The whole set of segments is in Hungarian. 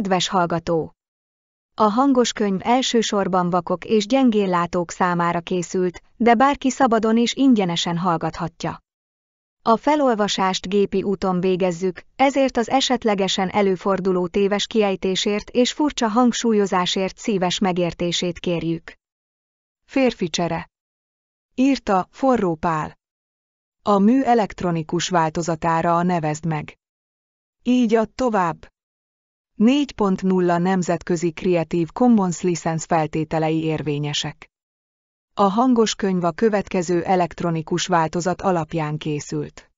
Kedves hallgató! A hangos könyv elsősorban vakok és gyengéllátók számára készült, de bárki szabadon és ingyenesen hallgathatja. A felolvasást gépi úton végezzük, ezért az esetlegesen előforduló téves kiejtésért és furcsa hangsúlyozásért szíves megértését kérjük. Férfi csere. Írta Forró Pál. A mű elektronikus változatára a nevezd meg. Így ad tovább. 4.0 nemzetközi Creative Commons License feltételei érvényesek. A hangos könyv a következő elektronikus változat alapján készült.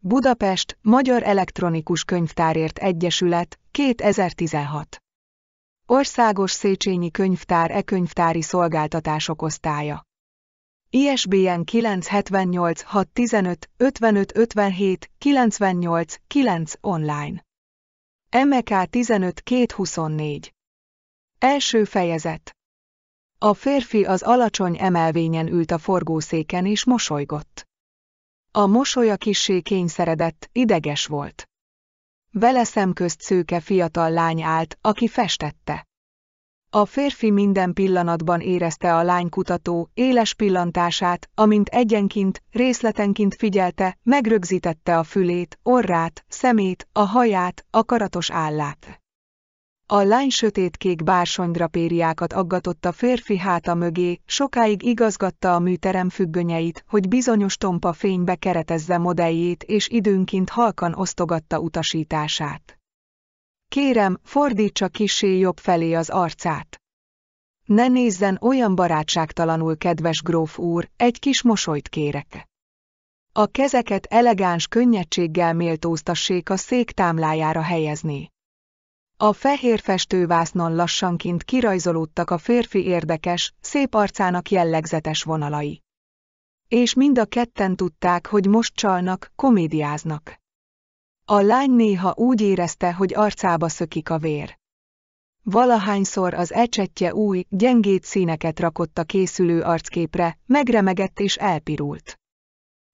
Budapest, Magyar Elektronikus Könyvtárért Egyesület, 2016. Országos Széchenyi Könyvtár e-könyvtári szolgáltatások osztálya. ISBN 978 615 55 98 9 online. MK 15 224 Első fejezet A férfi az alacsony emelvényen ült a forgószéken és mosolygott. A mosolya kissé kényszeredett, ideges volt. Vele szemközt szőke fiatal lány állt, aki festette. A férfi minden pillanatban érezte a lánykutató, éles pillantását, amint egyenként, részletenként figyelte, megrögzítette a fülét, orrát, szemét, a haját, a karatos állát. A lány sötétkék bársonydrapériákat aggatott a férfi háta mögé, sokáig igazgatta a műterem függönyeit, hogy bizonyos tompa fénybe keretezze modelljét és időnként halkan osztogatta utasítását. Kérem, fordítsa kisé jobb felé az arcát. Ne nézzen olyan barátságtalanul, kedves gróf úr, egy kis mosolyt kérek. A kezeket elegáns könnyedséggel méltóztassék a szék támlájára helyezni. A fehér festővásznon lassanként kirajzolódtak a férfi érdekes, szép arcának jellegzetes vonalai. És mind a ketten tudták, hogy most csalnak, komédiáznak. A lány néha úgy érezte, hogy arcába szökik a vér. Valahányszor az ecsetje új, gyengét színeket rakott a készülő arcképre, megremegett és elpirult.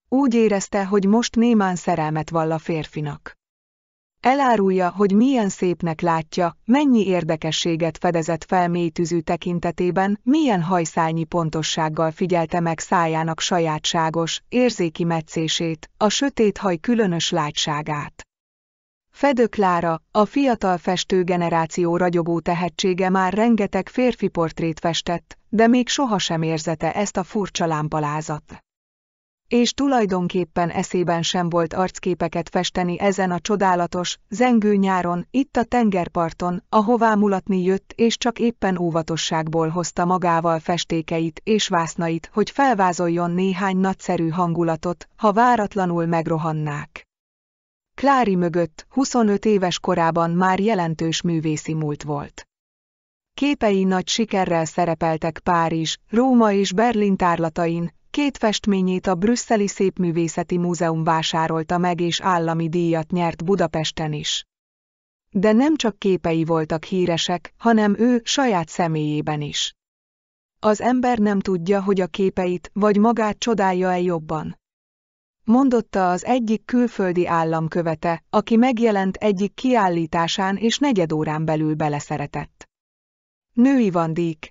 Úgy érezte, hogy most némán szerelmet vall a férfinak. Elárulja, hogy milyen szépnek látja, mennyi érdekességet fedezett fel mélytűzű tekintetében, milyen hajszányi pontossággal figyelte meg szájának sajátságos, érzéki meccését, a sötét haj különös látságát. Fedő a fiatal festő generáció ragyogó tehetsége már rengeteg férfi portrét festett, de még sohasem érzete ezt a furcsa lámpalázat és tulajdonképpen eszében sem volt arcképeket festeni ezen a csodálatos, zengő nyáron, itt a tengerparton, ahová mulatni jött és csak éppen óvatosságból hozta magával festékeit és vásznait, hogy felvázoljon néhány nagyszerű hangulatot, ha váratlanul megrohannák. Klári mögött 25 éves korában már jelentős művészi múlt volt. Képei nagy sikerrel szerepeltek Párizs, Róma és Berlin tárlatain, Két festményét a Brüsszeli Szépművészeti Múzeum vásárolta meg és állami díjat nyert Budapesten is. De nem csak képei voltak híresek, hanem ő saját személyében is. Az ember nem tudja, hogy a képeit vagy magát csodálja-e jobban. Mondotta az egyik külföldi államkövete, aki megjelent egyik kiállításán és negyed órán belül beleszeretett. Női Van dík,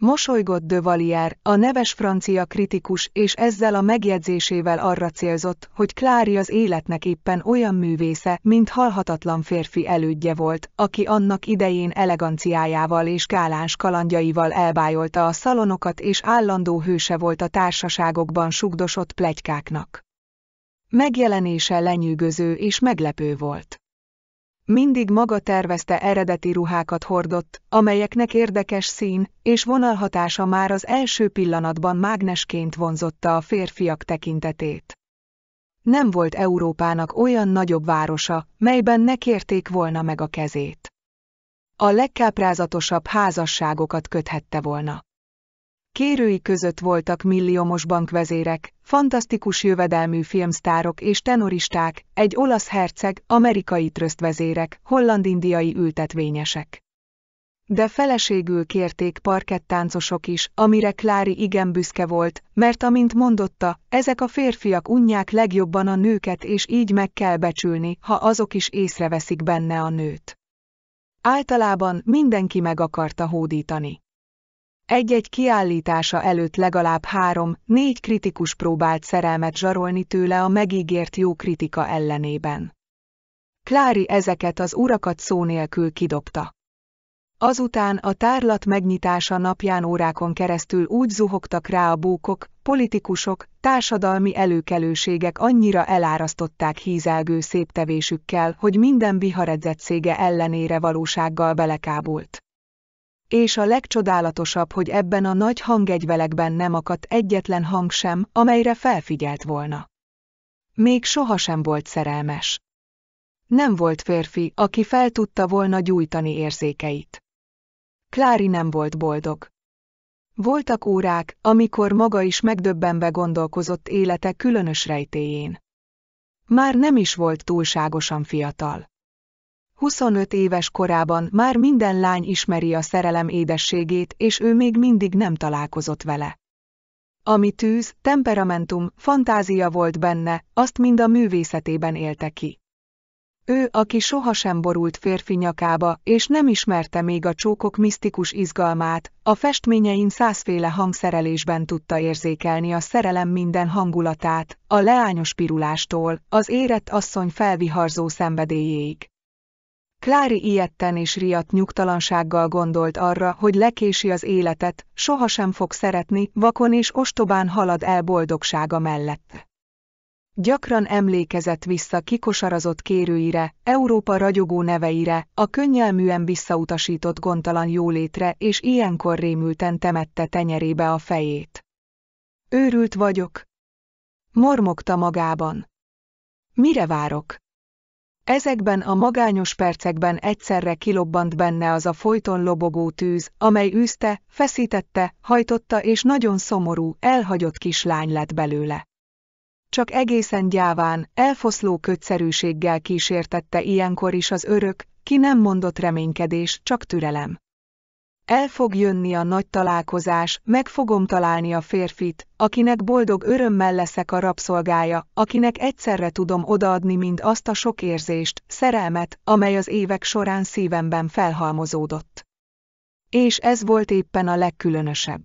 Mosolygott de Valier, a neves francia kritikus, és ezzel a megjegyzésével arra célzott, hogy Klári az életnek éppen olyan művésze, mint halhatatlan férfi elődje volt, aki annak idején eleganciájával és gáláns kalandjaival elbájolta a szalonokat és állandó hőse volt a társaságokban sugdosott plegykáknak. Megjelenése lenyűgöző és meglepő volt. Mindig maga tervezte eredeti ruhákat hordott, amelyeknek érdekes szín és vonalhatása már az első pillanatban mágnesként vonzotta a férfiak tekintetét. Nem volt Európának olyan nagyobb városa, melyben ne kérték volna meg a kezét. A legkáprázatosabb házasságokat köthette volna. Kérői között voltak milliómos bankvezérek, fantasztikus jövedelmű filmsztárok és tenoristák, egy olasz herceg, amerikai tröztvezérek, holland-indiai ültetvényesek. De feleségül kérték parkettáncosok is, amire Klári igen büszke volt, mert amint mondotta, ezek a férfiak unják legjobban a nőket és így meg kell becsülni, ha azok is észreveszik benne a nőt. Általában mindenki meg akarta hódítani. Egy-egy kiállítása előtt legalább három-négy kritikus próbált szerelmet zsarolni tőle a megígért jó kritika ellenében. Klári ezeket az urakat szó nélkül kidobta. Azután a tárlat megnyitása napján órákon keresztül úgy zuhogtak rá a bókok, politikusok, társadalmi előkelőségek annyira elárasztották hízelgő széptevésükkel, hogy minden viharedzett szége ellenére valósággal belekábult és a legcsodálatosabb, hogy ebben a nagy hangegyvelekben nem akadt egyetlen hang sem, amelyre felfigyelt volna. Még sohasem volt szerelmes. Nem volt férfi, aki fel tudta volna gyújtani érzékeit. Klári nem volt boldog. Voltak órák, amikor maga is megdöbbenve gondolkozott élete különös rejtéjén. Már nem is volt túlságosan fiatal. 25 éves korában már minden lány ismeri a szerelem édességét, és ő még mindig nem találkozott vele. Ami tűz, temperamentum, fantázia volt benne, azt mind a művészetében élte ki. Ő, aki sohasem borult férfi nyakába, és nem ismerte még a csókok misztikus izgalmát, a festményein százféle hangszerelésben tudta érzékelni a szerelem minden hangulatát, a leányos pirulástól, az érett asszony felviharzó szenvedélyéig. Klári ilyetten és riadt nyugtalansággal gondolt arra, hogy lekési az életet, sohasem fog szeretni, vakon és ostobán halad el boldogsága mellett. Gyakran emlékezett vissza kikosarazott kérőire, Európa ragyogó neveire, a könnyelműen visszautasított gondtalan jólétre, és ilyenkor rémülten temette tenyerébe a fejét. Őrült vagyok. Mormogta magában. Mire várok? Ezekben a magányos percekben egyszerre kilobbant benne az a folyton lobogó tűz, amely űzte, feszítette, hajtotta és nagyon szomorú, elhagyott kislány lett belőle. Csak egészen gyáván, elfoszló kötszerűséggel kísértette ilyenkor is az örök, ki nem mondott reménykedés, csak türelem. El fog jönni a nagy találkozás, meg fogom találni a férfit, akinek boldog örömmel leszek a rabszolgája, akinek egyszerre tudom odaadni mind azt a sok érzést, szerelmet, amely az évek során szívemben felhalmozódott. És ez volt éppen a legkülönösebb.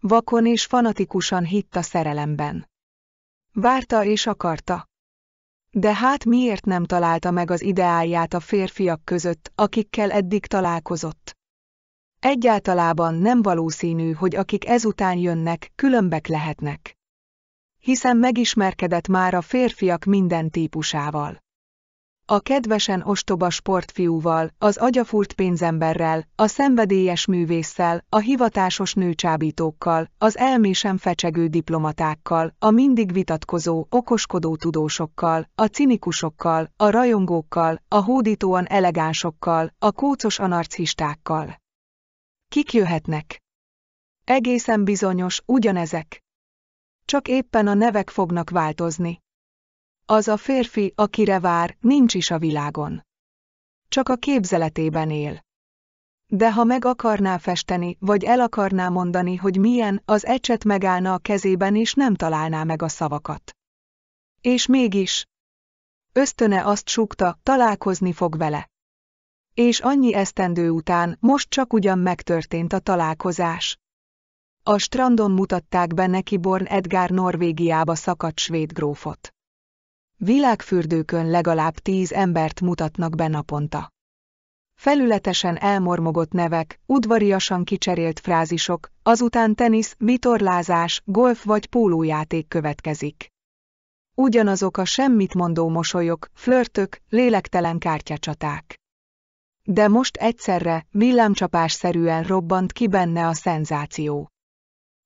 Vakon és fanatikusan hitt a szerelemben. Várta és akarta. De hát miért nem találta meg az ideálját a férfiak között, akikkel eddig találkozott? Egyáltalában nem valószínű, hogy akik ezután jönnek, különbek lehetnek. Hiszen megismerkedett már a férfiak minden típusával. A kedvesen ostoba sportfiúval, az agyafurt pénzemberrel, a szenvedélyes művésszel, a hivatásos nőcsábítókkal, az elmésen fecsegő diplomatákkal, a mindig vitatkozó, okoskodó tudósokkal, a cinikusokkal, a rajongókkal, a hódítóan elegánsokkal, a kócos anarcistákkal. Kik jöhetnek? Egészen bizonyos, ugyanezek. Csak éppen a nevek fognak változni. Az a férfi, akire vár, nincs is a világon. Csak a képzeletében él. De ha meg akarná festeni, vagy el akarná mondani, hogy milyen, az ecset megállna a kezében és nem találná meg a szavakat. És mégis. Ösztöne azt súgta, találkozni fog vele és annyi esztendő után most csak ugyan megtörtént a találkozás. A strandon mutatták be neki Born Edgar Norvégiába szakadt svéd grófot. Világfürdőkön legalább tíz embert mutatnak be naponta. Felületesen elmormogott nevek, udvariasan kicserélt frázisok, azután tenisz, vitorlázás, golf vagy pólójáték következik. Ugyanazok a semmit mondó mosolyok, flörtök, lélektelen kártyacsaták de most egyszerre, villámcsapásszerűen robbant ki benne a szenzáció.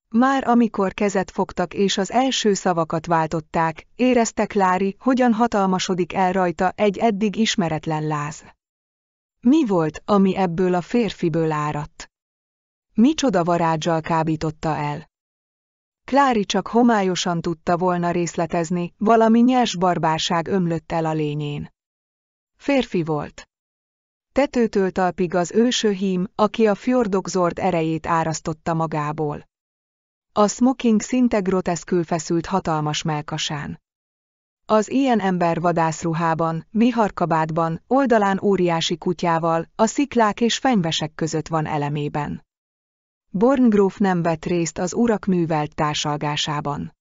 Már amikor kezet fogtak és az első szavakat váltották, érezte Klári, hogyan hatalmasodik el rajta egy eddig ismeretlen láz. Mi volt, ami ebből a férfiből áradt? Micsoda varázsal kábította el? Klári csak homályosan tudta volna részletezni, valami nyers barbárság ömlött el a lényén. Férfi volt. Tetőtől talpig az őső hím, aki a fjordok zord erejét árasztotta magából. A smoking szinte groteszkül feszült hatalmas melkasán. Az ilyen ember vadászruhában, miharkabátban, oldalán óriási kutyával, a sziklák és fenyvesek között van elemében. Borngróf nem vett részt az urak művelt társalgásában.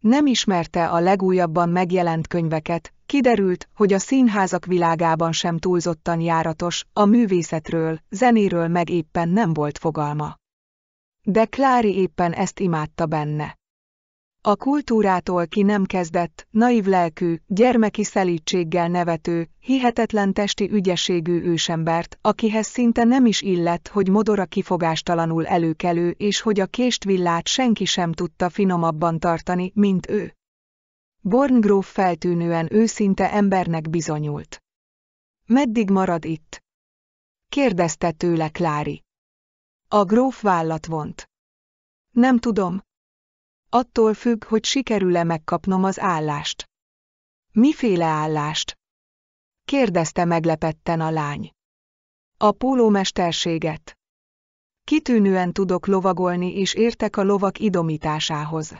Nem ismerte a legújabban megjelent könyveket, Kiderült, hogy a színházak világában sem túlzottan járatos, a művészetről, zenéről meg éppen nem volt fogalma. De Klári éppen ezt imádta benne. A kultúrától ki nem kezdett, naív lelkű, gyermeki szelítséggel nevető, hihetetlen testi ügyességű ősembert, akihez szinte nem is illett, hogy modora kifogástalanul előkelő és hogy a kést villát senki sem tudta finomabban tartani, mint ő. Born gróf feltűnően őszinte embernek bizonyult. Meddig marad itt? Kérdezte tőle Klári. A gróf vállat vont. Nem tudom. Attól függ, hogy sikerül-e megkapnom az állást. Miféle állást? Kérdezte meglepetten a lány. A pólómesterséget. Kitűnően tudok lovagolni és értek a lovak idomításához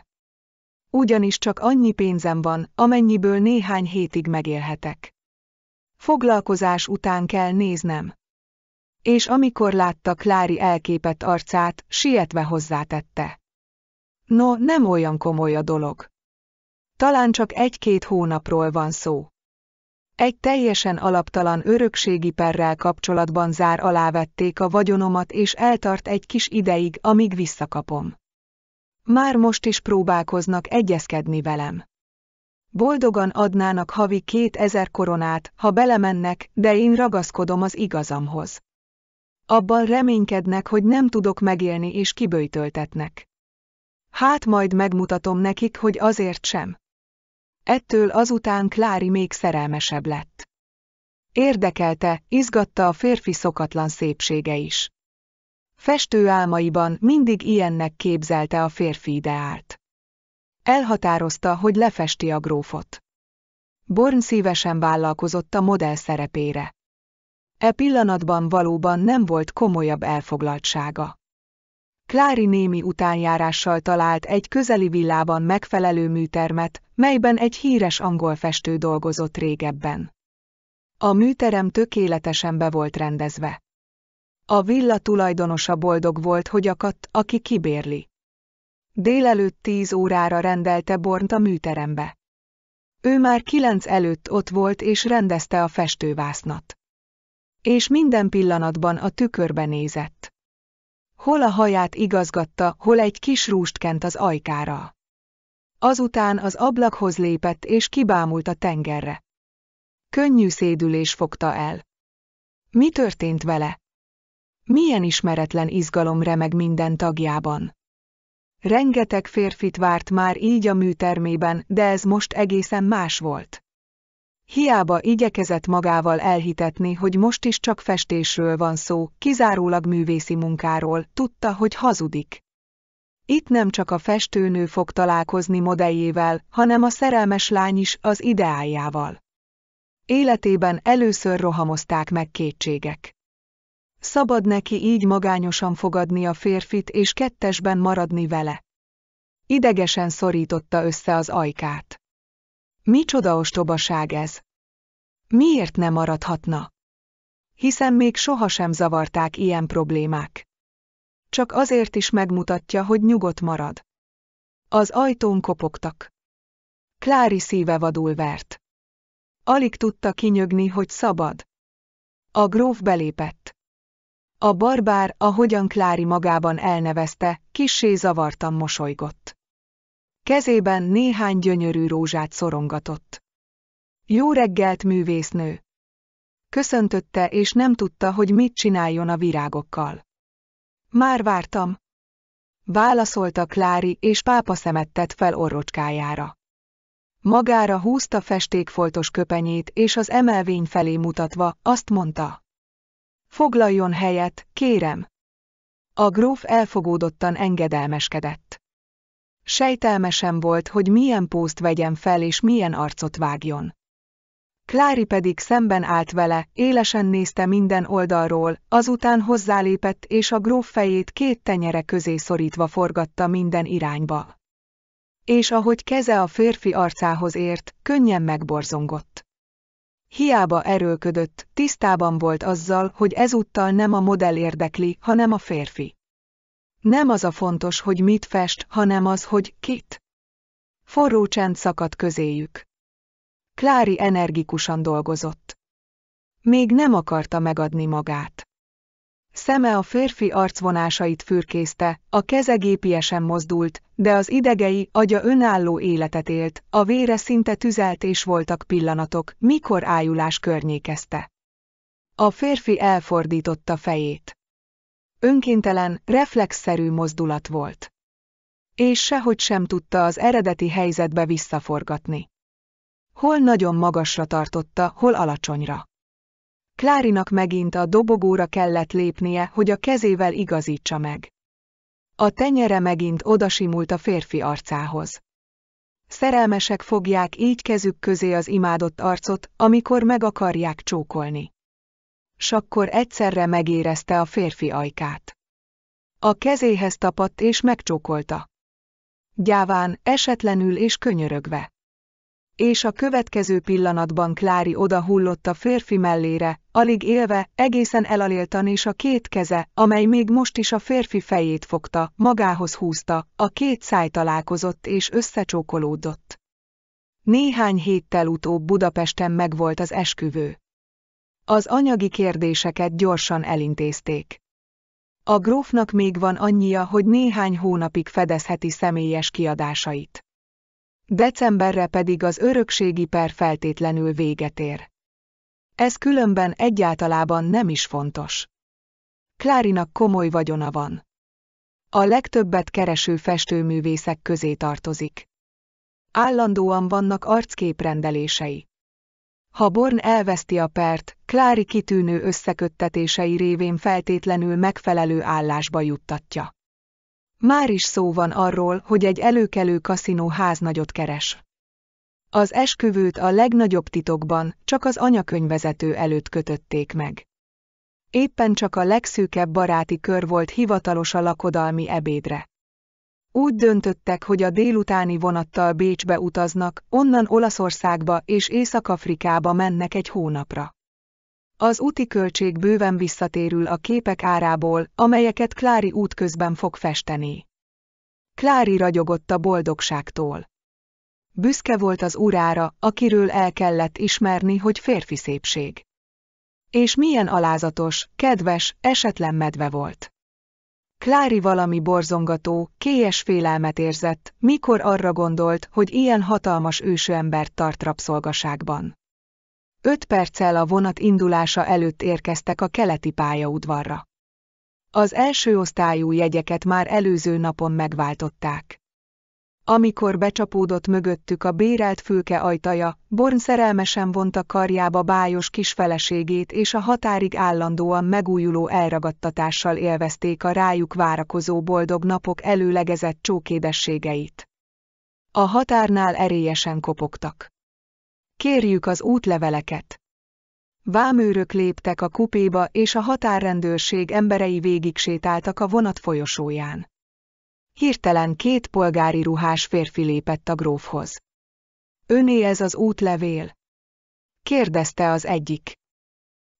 ugyanis csak annyi pénzem van, amennyiből néhány hétig megélhetek. Foglalkozás után kell néznem. És amikor látta Klári elképett arcát, sietve hozzátette. No, nem olyan komoly a dolog. Talán csak egy-két hónapról van szó. Egy teljesen alaptalan örökségi perrel kapcsolatban zár alávették a vagyonomat és eltart egy kis ideig, amíg visszakapom. Már most is próbálkoznak egyezkedni velem. Boldogan adnának havi kétezer koronát, ha belemennek, de én ragaszkodom az igazamhoz. Abban reménykednek, hogy nem tudok megélni és kiböjtöltetnek. Hát majd megmutatom nekik, hogy azért sem. Ettől azután Klári még szerelmesebb lett. Érdekelte, izgatta a férfi szokatlan szépsége is. Festő álmaiban mindig ilyennek képzelte a férfi ideált. Elhatározta, hogy lefesti a grófot. Born szívesen vállalkozott a modell szerepére. E pillanatban valóban nem volt komolyabb elfoglaltsága. Klári némi utánjárással talált egy közeli villában megfelelő műtermet, melyben egy híres angol festő dolgozott régebben. A műterem tökéletesen be volt rendezve. A villa tulajdonosa boldog volt, hogy akadt, aki kibérli. Délelőtt tíz órára rendelte Bornt a műterembe. Ő már kilenc előtt ott volt és rendezte a festővásznat. És minden pillanatban a tükörbe nézett. Hol a haját igazgatta, hol egy kis rúst kent az ajkára. Azután az ablakhoz lépett és kibámult a tengerre. Könnyű szédülés fogta el. Mi történt vele? Milyen ismeretlen izgalom remeg minden tagjában. Rengeteg férfit várt már így a műtermében, de ez most egészen más volt. Hiába igyekezett magával elhitetni, hogy most is csak festésről van szó, kizárólag művészi munkáról, tudta, hogy hazudik. Itt nem csak a festőnő fog találkozni modelljével, hanem a szerelmes lány is az ideájával. Életében először rohamozták meg kétségek. Szabad neki így magányosan fogadni a férfit és kettesben maradni vele. Idegesen szorította össze az ajkát. Micsoda ostobaság ez? Miért nem maradhatna? Hiszen még sohasem zavarták ilyen problémák. Csak azért is megmutatja, hogy nyugodt marad. Az ajtón kopogtak. Klári szíve vadul vert. Alig tudta kinyögni, hogy szabad. A gróf belépett. A barbár, ahogyan Klári magában elnevezte, kissé zavartan mosolygott. Kezében néhány gyönyörű rózsát szorongatott. Jó reggelt, művésznő! Köszöntötte, és nem tudta, hogy mit csináljon a virágokkal. Már vártam. Válaszolta Klári, és pápa szemet tett fel orrocskájára. Magára húzta festékfoltos köpenyét, és az emelvény felé mutatva, azt mondta. Foglaljon helyet, kérem! A gróf elfogódottan engedelmeskedett. Sejtelmesen volt, hogy milyen pózt vegyen fel és milyen arcot vágjon. Klári pedig szemben állt vele, élesen nézte minden oldalról, azután hozzálépett és a gróf fejét két tenyere közé szorítva forgatta minden irányba. És ahogy keze a férfi arcához ért, könnyen megborzongott. Hiába erőlködött, tisztában volt azzal, hogy ezúttal nem a modell érdekli, hanem a férfi. Nem az a fontos, hogy mit fest, hanem az, hogy kit. Forró csend szakadt közéjük. Klári energikusan dolgozott. Még nem akarta megadni magát. Szeme a férfi arcvonásait fürkészte, a keze gépiesen mozdult, de az idegei agya önálló életet élt, a vére szinte tüzelt és voltak pillanatok, mikor ájulás környékezte. A férfi elfordította fejét. Önkéntelen, reflexzerű mozdulat volt. És sehogy sem tudta az eredeti helyzetbe visszaforgatni. Hol nagyon magasra tartotta, hol alacsonyra. Klárinak megint a dobogóra kellett lépnie, hogy a kezével igazítsa meg. A tenyere megint odasimult a férfi arcához. Szerelmesek fogják így kezük közé az imádott arcot, amikor meg akarják csókolni. S akkor egyszerre megérezte a férfi ajkát. A kezéhez tapadt és megcsókolta. Gyáván, esetlenül és könyörögve és a következő pillanatban Klári odahullott a férfi mellére, alig élve, egészen elaléltan és a két keze, amely még most is a férfi fejét fogta, magához húzta, a két száj találkozott és összecsókolódott. Néhány héttel utóbb Budapesten megvolt az esküvő. Az anyagi kérdéseket gyorsan elintézték. A grófnak még van annyia, hogy néhány hónapig fedezheti személyes kiadásait decemberre pedig az örökségi per feltétlenül véget ér. Ez különben egyáltalában nem is fontos. Klárinak komoly vagyona van. A legtöbbet kereső festőművészek közé tartozik. Állandóan vannak arcképrendelései. Ha Born elveszti a pert, Klári kitűnő összeköttetései révén feltétlenül megfelelő állásba juttatja. Már is szó van arról, hogy egy előkelő kaszinó háznagyot keres. Az esküvőt a legnagyobb titokban, csak az anyakönyvezető előtt kötötték meg. Éppen csak a legszűkebb baráti kör volt hivatalos a lakodalmi ebédre. Úgy döntöttek, hogy a délutáni vonattal Bécsbe utaznak, onnan Olaszországba és Észak-Afrikába mennek egy hónapra. Az úti költség bőven visszatérül a képek árából, amelyeket Klári útközben fog festeni. Klári ragyogott a boldogságtól. Büszke volt az urára, akiről el kellett ismerni, hogy férfi szépség. És milyen alázatos, kedves, esetlen medve volt. Klári valami borzongató, kélyes félelmet érzett, mikor arra gondolt, hogy ilyen hatalmas ősőembert tart rabszolgaságban. Öt perccel a vonat indulása előtt érkeztek a keleti pályaudvarra. Az első osztályú jegyeket már előző napon megváltották. Amikor becsapódott mögöttük a bérelt fülke ajtaja, Born szerelmesen vonta karjába bájos kisfeleségét és a határig állandóan megújuló elragadtatással élvezték a rájuk várakozó boldog napok előlegezett csókédességeit. A határnál erélyesen kopogtak. Kérjük az útleveleket! Vámőrök léptek a kupéba, és a határrendőrség emberei sétáltak a vonat folyosóján. Hirtelen két polgári ruhás férfi lépett a grófhoz. Öné ez az útlevél? Kérdezte az egyik.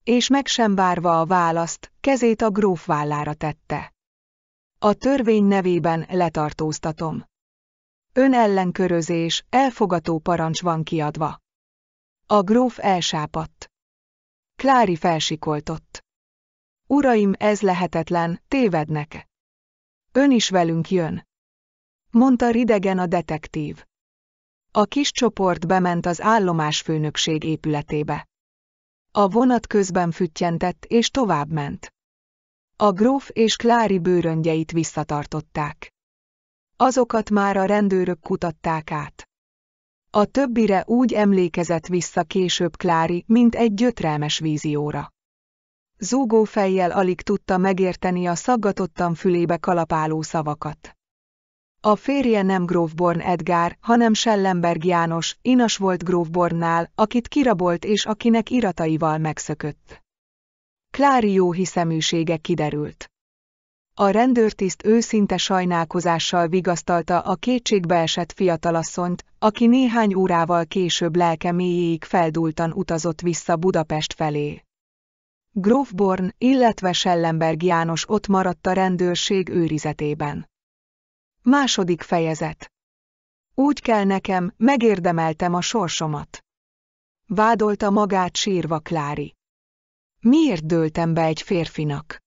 És meg sem várva a választ, kezét a gróf vállára tette. A törvény nevében letartóztatom. Ön ellenkörözés, elfogató parancs van kiadva. A gróf elsápadt. Klári felsikoltott. Uraim, ez lehetetlen, tévednek. Ön is velünk jön. Mondta ridegen a detektív. A kis csoport bement az állomásfőnökség épületébe. A vonat közben füttyentett és továbbment. A gróf és Klári bőröngyeit visszatartották. Azokat már a rendőrök kutatták át. A többire úgy emlékezett vissza később Klári, mint egy gyötrelmes vízióra. Zúgó fejjel alig tudta megérteni a szaggatottan fülébe kalapáló szavakat. A férje nem Grófborn Edgár, hanem Schellenberg János, inas volt Grófbornnál, akit kirabolt és akinek irataival megszökött. Klári jó hiszeműsége kiderült. A rendőrtiszt őszinte sajnálkozással vigasztalta a esett fiatalasszonyt, aki néhány órával később lelke mélyéig feldultan utazott vissza Budapest felé. Grofborn, illetve Schellenberg János ott maradt a rendőrség őrizetében. Második fejezet. Úgy kell nekem, megérdemeltem a sorsomat. Vádolta magát sírva Klári. Miért dőltem be egy férfinak?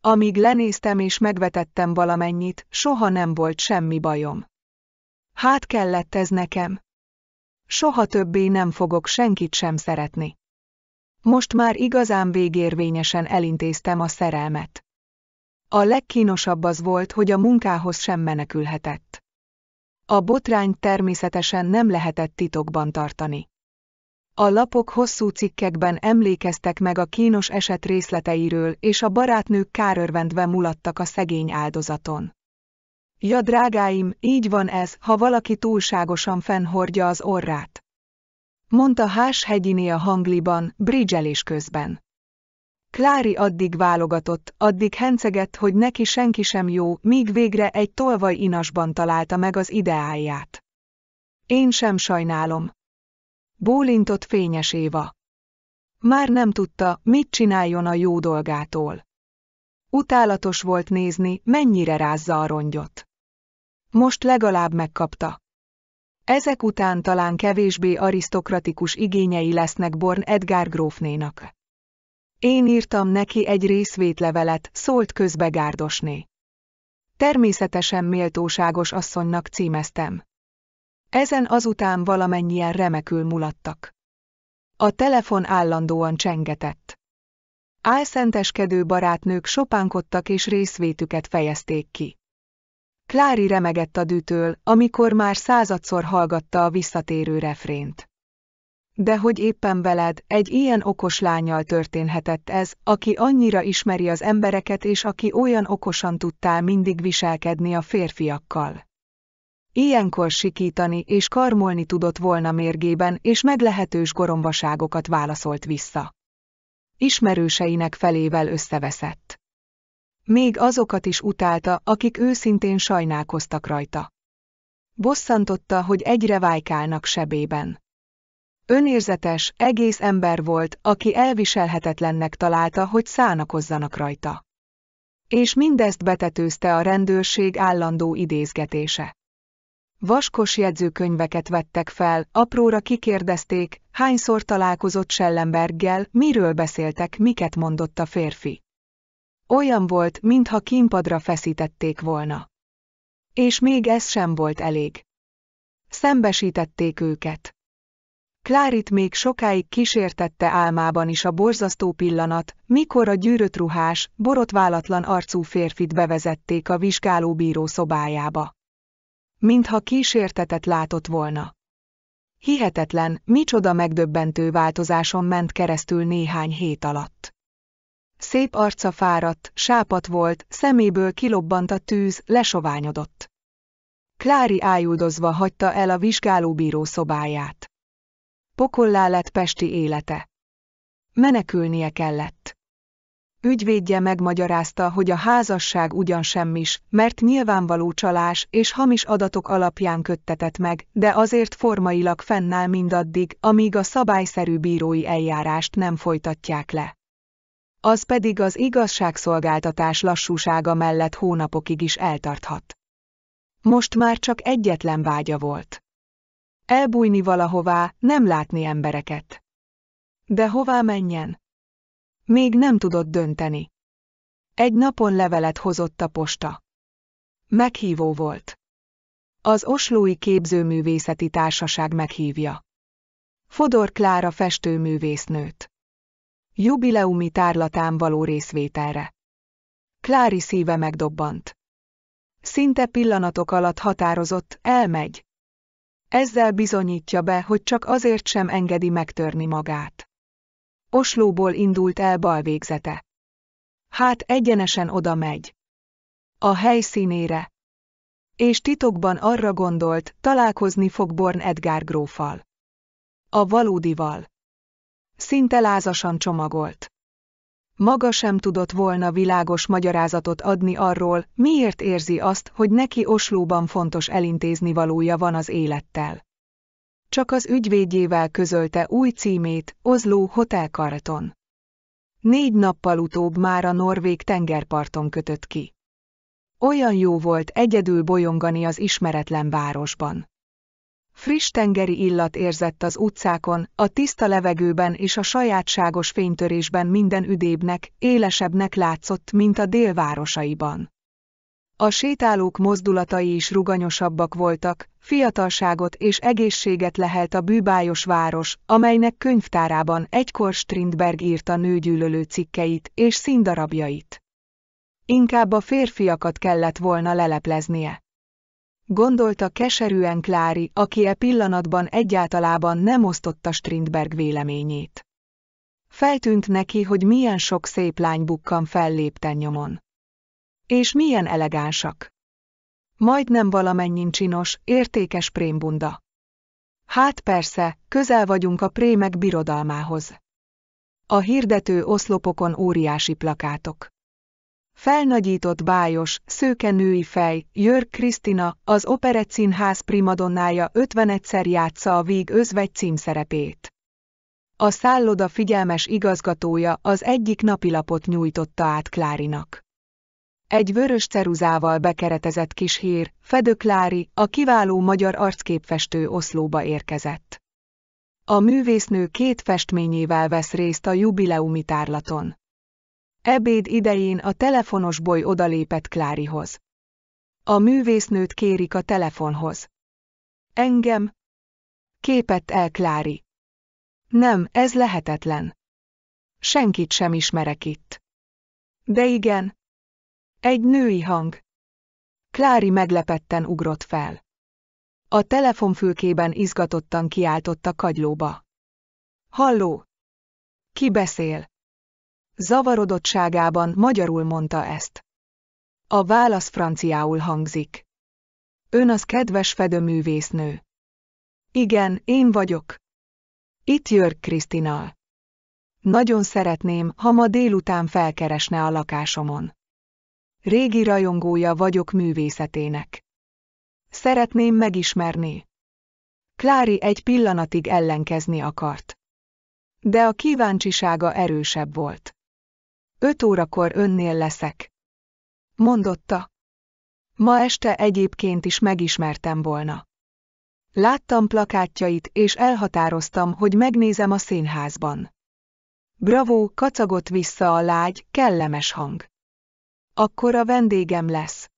Amíg lenéztem és megvetettem valamennyit, soha nem volt semmi bajom. Hát kellett ez nekem. Soha többé nem fogok senkit sem szeretni. Most már igazán végérvényesen elintéztem a szerelmet. A legkínosabb az volt, hogy a munkához sem menekülhetett. A botrányt természetesen nem lehetett titokban tartani. A lapok hosszú cikkekben emlékeztek meg a kínos eset részleteiről, és a barátnők kárörvendve mulattak a szegény áldozaton. Ja drágáim, így van ez, ha valaki túlságosan fennhordja az orrát. Mondta hegyiné a hangliban, bridgelés közben. Klári addig válogatott, addig hencegett, hogy neki senki sem jó, míg végre egy tolvaj inasban találta meg az ideáját. Én sem sajnálom, Bólintott fényes Éva. Már nem tudta, mit csináljon a jó dolgától. Utálatos volt nézni, mennyire rázza a rongyot. Most legalább megkapta. Ezek után talán kevésbé arisztokratikus igényei lesznek Born Edgar grófnénak. Én írtam neki egy részvétlevelet, szólt közbe Gárdosné. Természetesen méltóságos asszonynak címeztem. Ezen azután valamennyien remekül mulattak. A telefon állandóan csengetett. Álszenteskedő barátnők sopánkodtak és részvétüket fejezték ki. Klári remegett a dűtől, amikor már századszor hallgatta a visszatérő refrént. De hogy éppen veled, egy ilyen okos lányjal történhetett ez, aki annyira ismeri az embereket és aki olyan okosan tudtál mindig viselkedni a férfiakkal. Ilyenkor sikítani és karmolni tudott volna mérgében, és meglehetős gorombaságokat válaszolt vissza. Ismerőseinek felével összeveszett. Még azokat is utálta, akik őszintén sajnálkoztak rajta. Bosszantotta, hogy egyre vájkálnak sebében. Önérzetes, egész ember volt, aki elviselhetetlennek találta, hogy szánakozzanak rajta. És mindezt betetőzte a rendőrség állandó idézgetése. Vaskos jegyzőkönyveket vettek fel, apróra kikérdezték, hányszor találkozott Schellenberggel, miről beszéltek, miket mondott a férfi. Olyan volt, mintha kínpadra feszítették volna. És még ez sem volt elég. Szembesítették őket. Klárit még sokáig kísértette álmában is a borzasztó pillanat, mikor a gyűrött ruhás, borotválatlan arcú férfit bevezették a vizsgálóbíró szobájába. Mintha kísértetet látott volna. Hihetetlen, micsoda megdöbbentő változáson ment keresztül néhány hét alatt. Szép arca fáradt, sápat volt, szeméből kilobbant a tűz, lesoványodott. Klári ájuldozva hagyta el a vizsgálóbíró szobáját. Pokollá lett Pesti élete. Menekülnie kellett. Ügyvédje megmagyarázta, hogy a házasság ugyan semmis, mert nyilvánvaló csalás és hamis adatok alapján köttetett meg, de azért formailag fennáll mindaddig, amíg a szabályszerű bírói eljárást nem folytatják le. Az pedig az igazságszolgáltatás lassúsága mellett hónapokig is eltarthat. Most már csak egyetlen vágya volt. Elbújni valahová, nem látni embereket. De hová menjen? Még nem tudott dönteni. Egy napon levelet hozott a posta. Meghívó volt. Az Oslói Képzőművészeti Társaság meghívja. Fodor Klára festőművésznőt. Jubileumi tárlatán való részvételre. Klári szíve megdobbant. Szinte pillanatok alatt határozott, elmegy. Ezzel bizonyítja be, hogy csak azért sem engedi megtörni magát. Oslóból indult el bal végzete. Hát egyenesen oda megy. A helyszínére. És titokban arra gondolt, találkozni fog Born Edgar grófal. A valódival. Szinte lázasan csomagolt. Maga sem tudott volna világos magyarázatot adni arról, miért érzi azt, hogy neki oslóban fontos elintézni valója van az élettel csak az ügyvédjével közölte új címét, Oslo Hotel Carton. Négy nappal utóbb már a norvég tengerparton kötött ki. Olyan jó volt egyedül bolyongani az ismeretlen városban. Friss tengeri illat érzett az utcákon, a tiszta levegőben és a sajátságos fénytörésben minden üdébnek, élesebbnek látszott, mint a délvárosaiban. A sétálók mozdulatai is ruganyosabbak voltak, fiatalságot és egészséget lehelt a bűbájos város, amelynek könyvtárában egykor Strindberg írta nőgyűlölő cikkeit és színdarabjait. Inkább a férfiakat kellett volna lelepleznie. Gondolta keserűen Klári, aki e pillanatban egyáltalában nem osztotta Strindberg véleményét. Feltűnt neki, hogy milyen sok szép lány bukkan fel lépten nyomon. És milyen elegánsak. Majdnem valamennyin csinos, értékes prémbunda. Hát persze, közel vagyunk a prémek birodalmához. A hirdető oszlopokon óriási plakátok. Felnagyított bájos, szőke női fej, Jörg Krisztina, az Operett Színház primadonnája 51-szer játsza a Víg özvegy címszerepét. A szálloda figyelmes igazgatója az egyik napilapot nyújtotta át Klárinak. Egy vörös ceruzával bekeretezett kis hír, Fedő Klári, a kiváló magyar arcképfestő Oszlóba érkezett. A művésznő két festményével vesz részt a jubileumi tárlaton. Ebéd idején a telefonos boly odalépett Klárihoz. A művésznőt kérik a telefonhoz. Engem? Képett el Klári. Nem, ez lehetetlen. Senkit sem ismerek itt. De igen, egy női hang. Klári meglepetten ugrott fel. A telefonfülkében izgatottan kiáltott a kagylóba. Halló! Ki beszél? Zavarodottságában magyarul mondta ezt. A válasz franciául hangzik. Ön az kedves fedőművésznő. Igen, én vagyok. Itt Jörg Krisztinal. Nagyon szeretném, ha ma délután felkeresne a lakásomon. Régi rajongója vagyok művészetének. Szeretném megismerni. Klári egy pillanatig ellenkezni akart. De a kíváncsisága erősebb volt. Öt órakor önnél leszek. Mondotta. Ma este egyébként is megismertem volna. Láttam plakátjait, és elhatároztam, hogy megnézem a színházban. Bravo, kacagott vissza a lágy, kellemes hang. Akkor a vendégem lesz.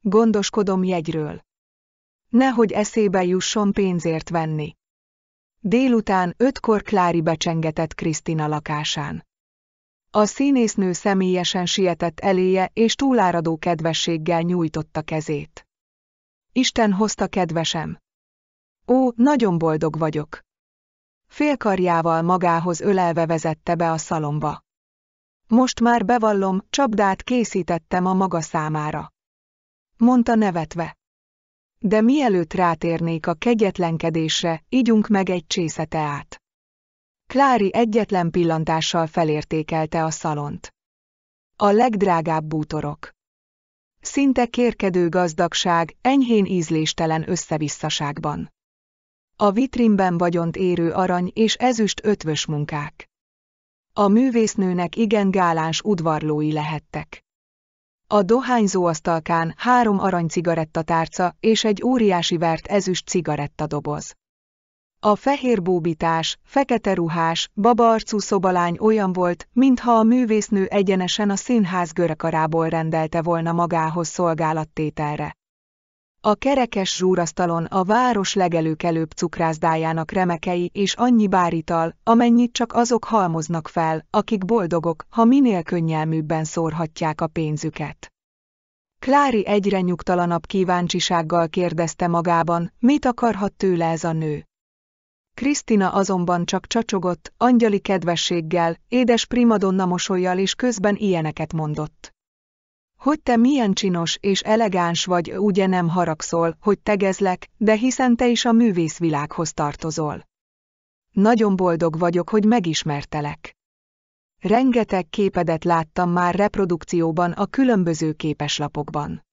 Gondoskodom jegyről. Nehogy eszébe jusson pénzért venni. Délután ötkor Klári becsengetett Krisztina lakásán. A színésznő személyesen sietett eléje és túláradó kedvességgel nyújtotta kezét. Isten hozta kedvesem. Ó, nagyon boldog vagyok. Félkarjával magához ölelve vezette be a szalomba. Most már bevallom, csapdát készítettem a maga számára. Mondta nevetve. De mielőtt rátérnék a kegyetlenkedésre, ígyunk meg egy át. Klári egyetlen pillantással felértékelte a szalont. A legdrágább bútorok. Szinte kérkedő gazdagság, enyhén ízléstelen összevisszaságban. A vitrinben vagyont érő arany és ezüst ötvös munkák. A művésznőnek igen gáláns udvarlói lehettek. A asztalkán három arany cigarettatárca és egy óriási vert ezüst cigarettadoboz. A fehér bóbitás, fekete ruhás, babarcú szobalány olyan volt, mintha a művésznő egyenesen a színház görekarából rendelte volna magához szolgálattételre. A kerekes zsúrasztalon a város legelőkelőbb cukrászdájának remekei és annyi bárital, amennyit csak azok halmoznak fel, akik boldogok, ha minél könnyelműbben szórhatják a pénzüket. Klári egyre nyugtalanabb kíváncsisággal kérdezte magában, mit akarhat tőle ez a nő. Krisztina azonban csak csacsogott, angyali kedvességgel, édes primadonna mosolyjal és közben ilyeneket mondott hogy te milyen csinos és elegáns vagy, ugye nem haragszol, hogy tegezlek, de hiszen te is a művészvilághoz tartozol. Nagyon boldog vagyok, hogy megismertelek. Rengeteg képedet láttam már reprodukcióban a különböző képeslapokban.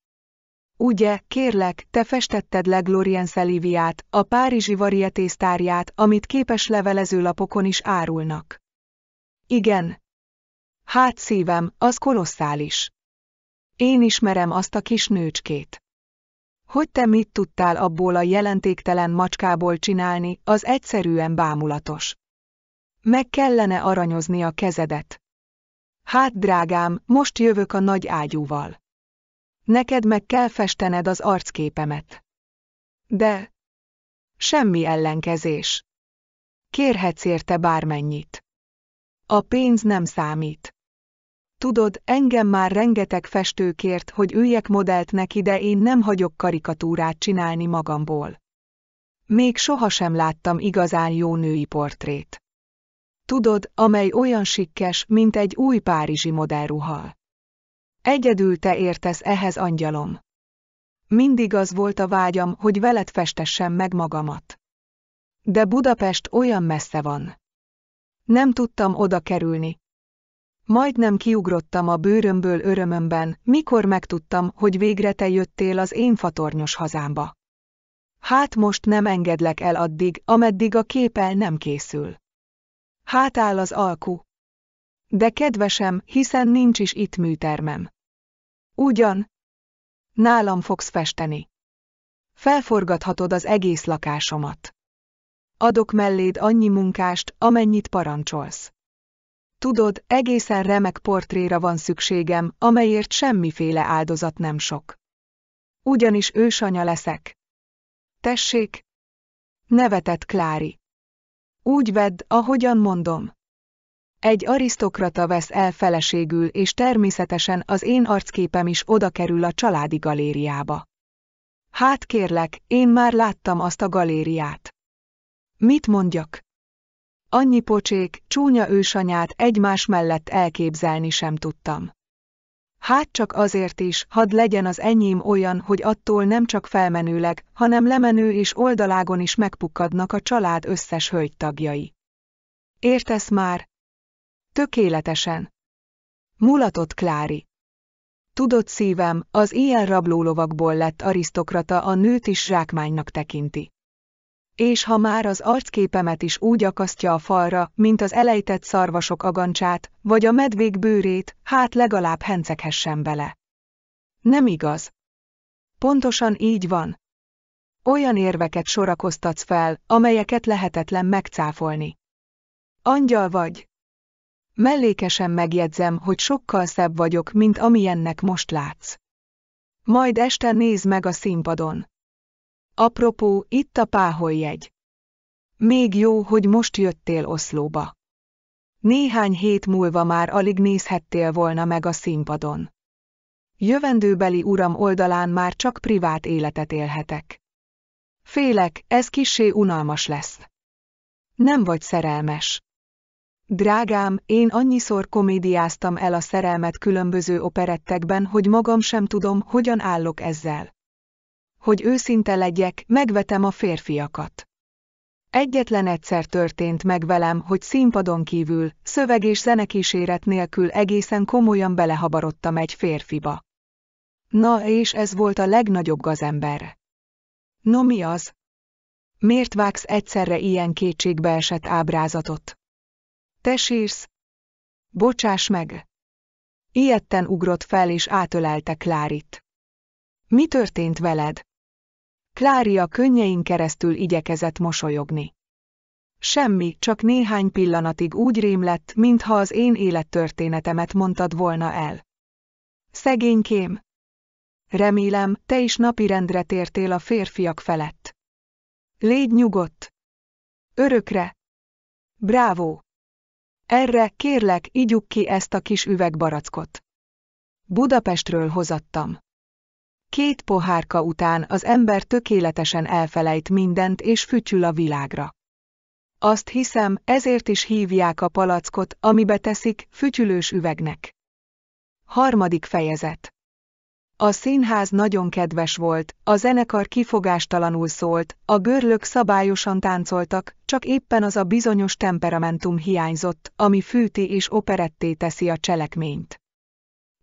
Ugye, kérlek, te festetted le Glorien Szeliviát, a párizsi varieté sztárját, amit képes lapokon is árulnak. Igen. Hát szívem, az kolosszális. Én ismerem azt a kis nőcskét. Hogy te mit tudtál abból a jelentéktelen macskából csinálni, az egyszerűen bámulatos. Meg kellene aranyozni a kezedet. Hát, drágám, most jövök a nagy ágyúval. Neked meg kell festened az arcképemet. De... Semmi ellenkezés. Kérhetsz érte bármennyit. A pénz nem számít. Tudod, engem már rengeteg festőkért, hogy üljek modellt neki, de én nem hagyok karikatúrát csinálni magamból. Még sohasem láttam igazán jó női portrét. Tudod, amely olyan sikkes, mint egy új párizsi modellruha. Egyedül te értesz ehhez, angyalom. Mindig az volt a vágyam, hogy veled festessem meg magamat. De Budapest olyan messze van. Nem tudtam oda kerülni, Majdnem kiugrottam a bőrömből örömömben, mikor megtudtam, hogy végre te jöttél az én fatornyos hazámba. Hát most nem engedlek el addig, ameddig a kép el nem készül. Hát áll az alku. De kedvesem, hiszen nincs is itt műtermem. Ugyan? Nálam fogsz festeni. Felforgathatod az egész lakásomat. Adok melléd annyi munkást, amennyit parancsolsz. Tudod, egészen remek portréra van szükségem, amelyért semmiféle áldozat nem sok. Ugyanis ősanya leszek. Tessék? Nevetett Klári. Úgy vedd, ahogyan mondom. Egy arisztokrata vesz el feleségül, és természetesen az én arcképem is oda kerül a családi galériába. Hát kérlek, én már láttam azt a galériát. Mit mondjak? annyi pocsék, csúnya ősanyát egymás mellett elképzelni sem tudtam. Hát csak azért is, hadd legyen az enyém olyan, hogy attól nem csak felmenőleg, hanem lemenő és oldalágon is megpukkadnak a család összes hölgytagjai. Értesz már? Tökéletesen. Mulatott Klári. Tudod szívem, az ilyen rablólovakból lett arisztokrata a nőt is zsákmánynak tekinti és ha már az arcképemet is úgy akasztja a falra, mint az elejtett szarvasok agancsát, vagy a medvék bőrét, hát legalább henceghessen bele. Nem igaz. Pontosan így van. Olyan érveket sorakoztatsz fel, amelyeket lehetetlen megcáfolni. Angyal vagy. Mellékesen megjegyzem, hogy sokkal szebb vagyok, mint amilyennek most látsz. Majd este nézd meg a színpadon. Apropó, itt a páholyjegy. Még jó, hogy most jöttél Oszlóba. Néhány hét múlva már alig nézhettél volna meg a színpadon. Jövendőbeli uram oldalán már csak privát életet élhetek. Félek, ez kissé unalmas lesz. Nem vagy szerelmes. Drágám, én annyiszor komédiáztam el a szerelmet különböző operettekben, hogy magam sem tudom, hogyan állok ezzel hogy őszinte legyek, megvetem a férfiakat. Egyetlen egyszer történt meg velem, hogy színpadon kívül, szöveg és zenekíséret nélkül egészen komolyan belehabarodtam egy férfiba. Na és ez volt a legnagyobb gazember. No mi az? Miért vágsz egyszerre ilyen kétségbeesett ábrázatot? Te sírsz? Bocsáss meg! Ilyetten ugrott fel és átölelte Klárit. Mi történt veled? Klária könnyein keresztül igyekezett mosolyogni. Semmi, csak néhány pillanatig úgy rémlett, mintha az én élettörténetemet mondtad volna el. Szegénykém! Remélem, te is napirendre tértél a férfiak felett. Légy nyugodt! Örökre! Brávó! Erre, kérlek, igyuk ki ezt a kis üvegbarackot. Budapestről hozattam. Két pohárka után az ember tökéletesen elfelejt mindent és fütyül a világra. Azt hiszem, ezért is hívják a palackot, amibe teszik, fütyülős üvegnek. Harmadik fejezet A színház nagyon kedves volt, a zenekar kifogástalanul szólt, a görlök szabályosan táncoltak, csak éppen az a bizonyos temperamentum hiányzott, ami fűti és operetté teszi a cselekményt.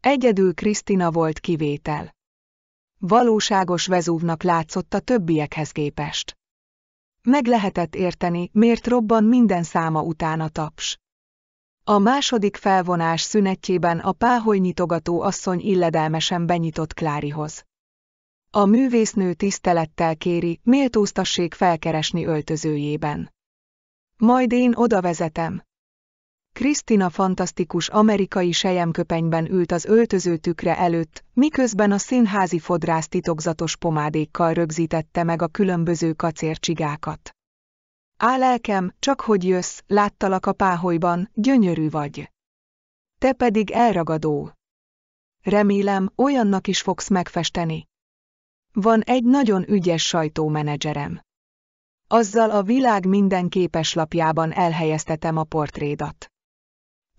Egyedül Krisztina volt kivétel. Valóságos vezúvnak látszott a többiekhez képest. Meg lehetett érteni, miért robban minden száma után a taps. A második felvonás szünetjében a páholy nyitogató asszony illedelmesen benyitott Klárihoz. A művésznő tisztelettel kéri, méltóztassék felkeresni öltözőjében. Majd én oda vezetem. Krisztina fantasztikus amerikai sejemköpenyben ült az öltöző tükre előtt, miközben a színházi fodrász titokzatos pomádékkal rögzítette meg a különböző kacércsigákat. Á lelkem, csak hogy jössz, láttalak a páholyban, gyönyörű vagy. Te pedig elragadó. Remélem, olyannak is fogsz megfesteni. Van egy nagyon ügyes sajtómenedzserem. Azzal a világ minden képeslapjában elhelyeztetem a portrédat.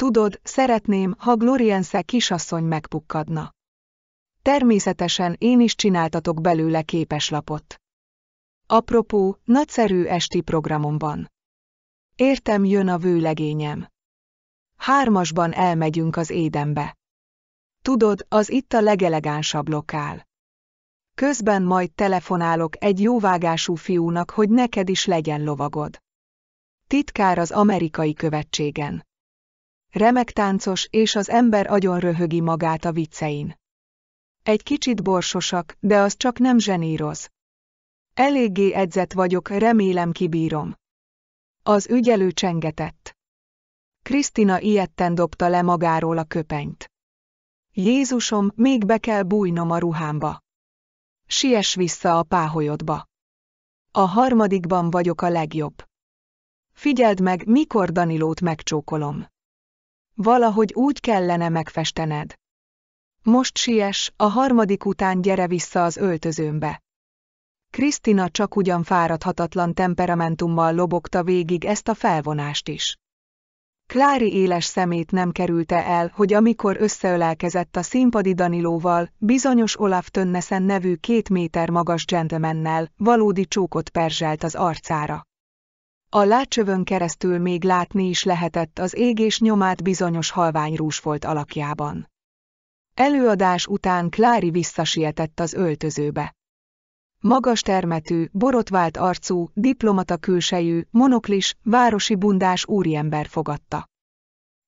Tudod, szeretném, ha Gloriense kisasszony megpukkadna. Természetesen én is csináltatok belőle képeslapot. Apropó, nagyszerű esti programomban. Értem jön a vőlegényem. Hármasban elmegyünk az édenbe. Tudod, az itt a legelegánsabb lokál. Közben majd telefonálok egy jóvágású fiúnak, hogy neked is legyen lovagod. Titkár az amerikai követségen. Remek táncos, és az ember agyon röhögi magát a viccein. Egy kicsit borsosak, de az csak nem zseníroz. Eléggé edzett vagyok, remélem kibírom. Az ügyelő csengetett. Krisztina ilyetten dobta le magáról a köpenyt. Jézusom, még be kell bújnom a ruhámba. Siess vissza a páholyodba. A harmadikban vagyok a legjobb. Figyeld meg, mikor Danilót megcsókolom. Valahogy úgy kellene megfestened. Most siess, a harmadik után gyere vissza az öltözőmbe. Krisztina csak ugyan fáradhatatlan temperamentummal lobogta végig ezt a felvonást is. Klári éles szemét nem kerülte el, hogy amikor összeölelkezett a színpadi Danilóval, bizonyos Olaf Tönnesen nevű két méter magas gentlemannel, valódi csókot perzselt az arcára. A látcsövön keresztül még látni is lehetett az égés nyomát bizonyos halvány rúsfolt alakjában. Előadás után Klári visszasietett az öltözőbe. Magas termetű, borotvált arcú, diplomata külsejű, monoklis, városi bundás úriember fogadta.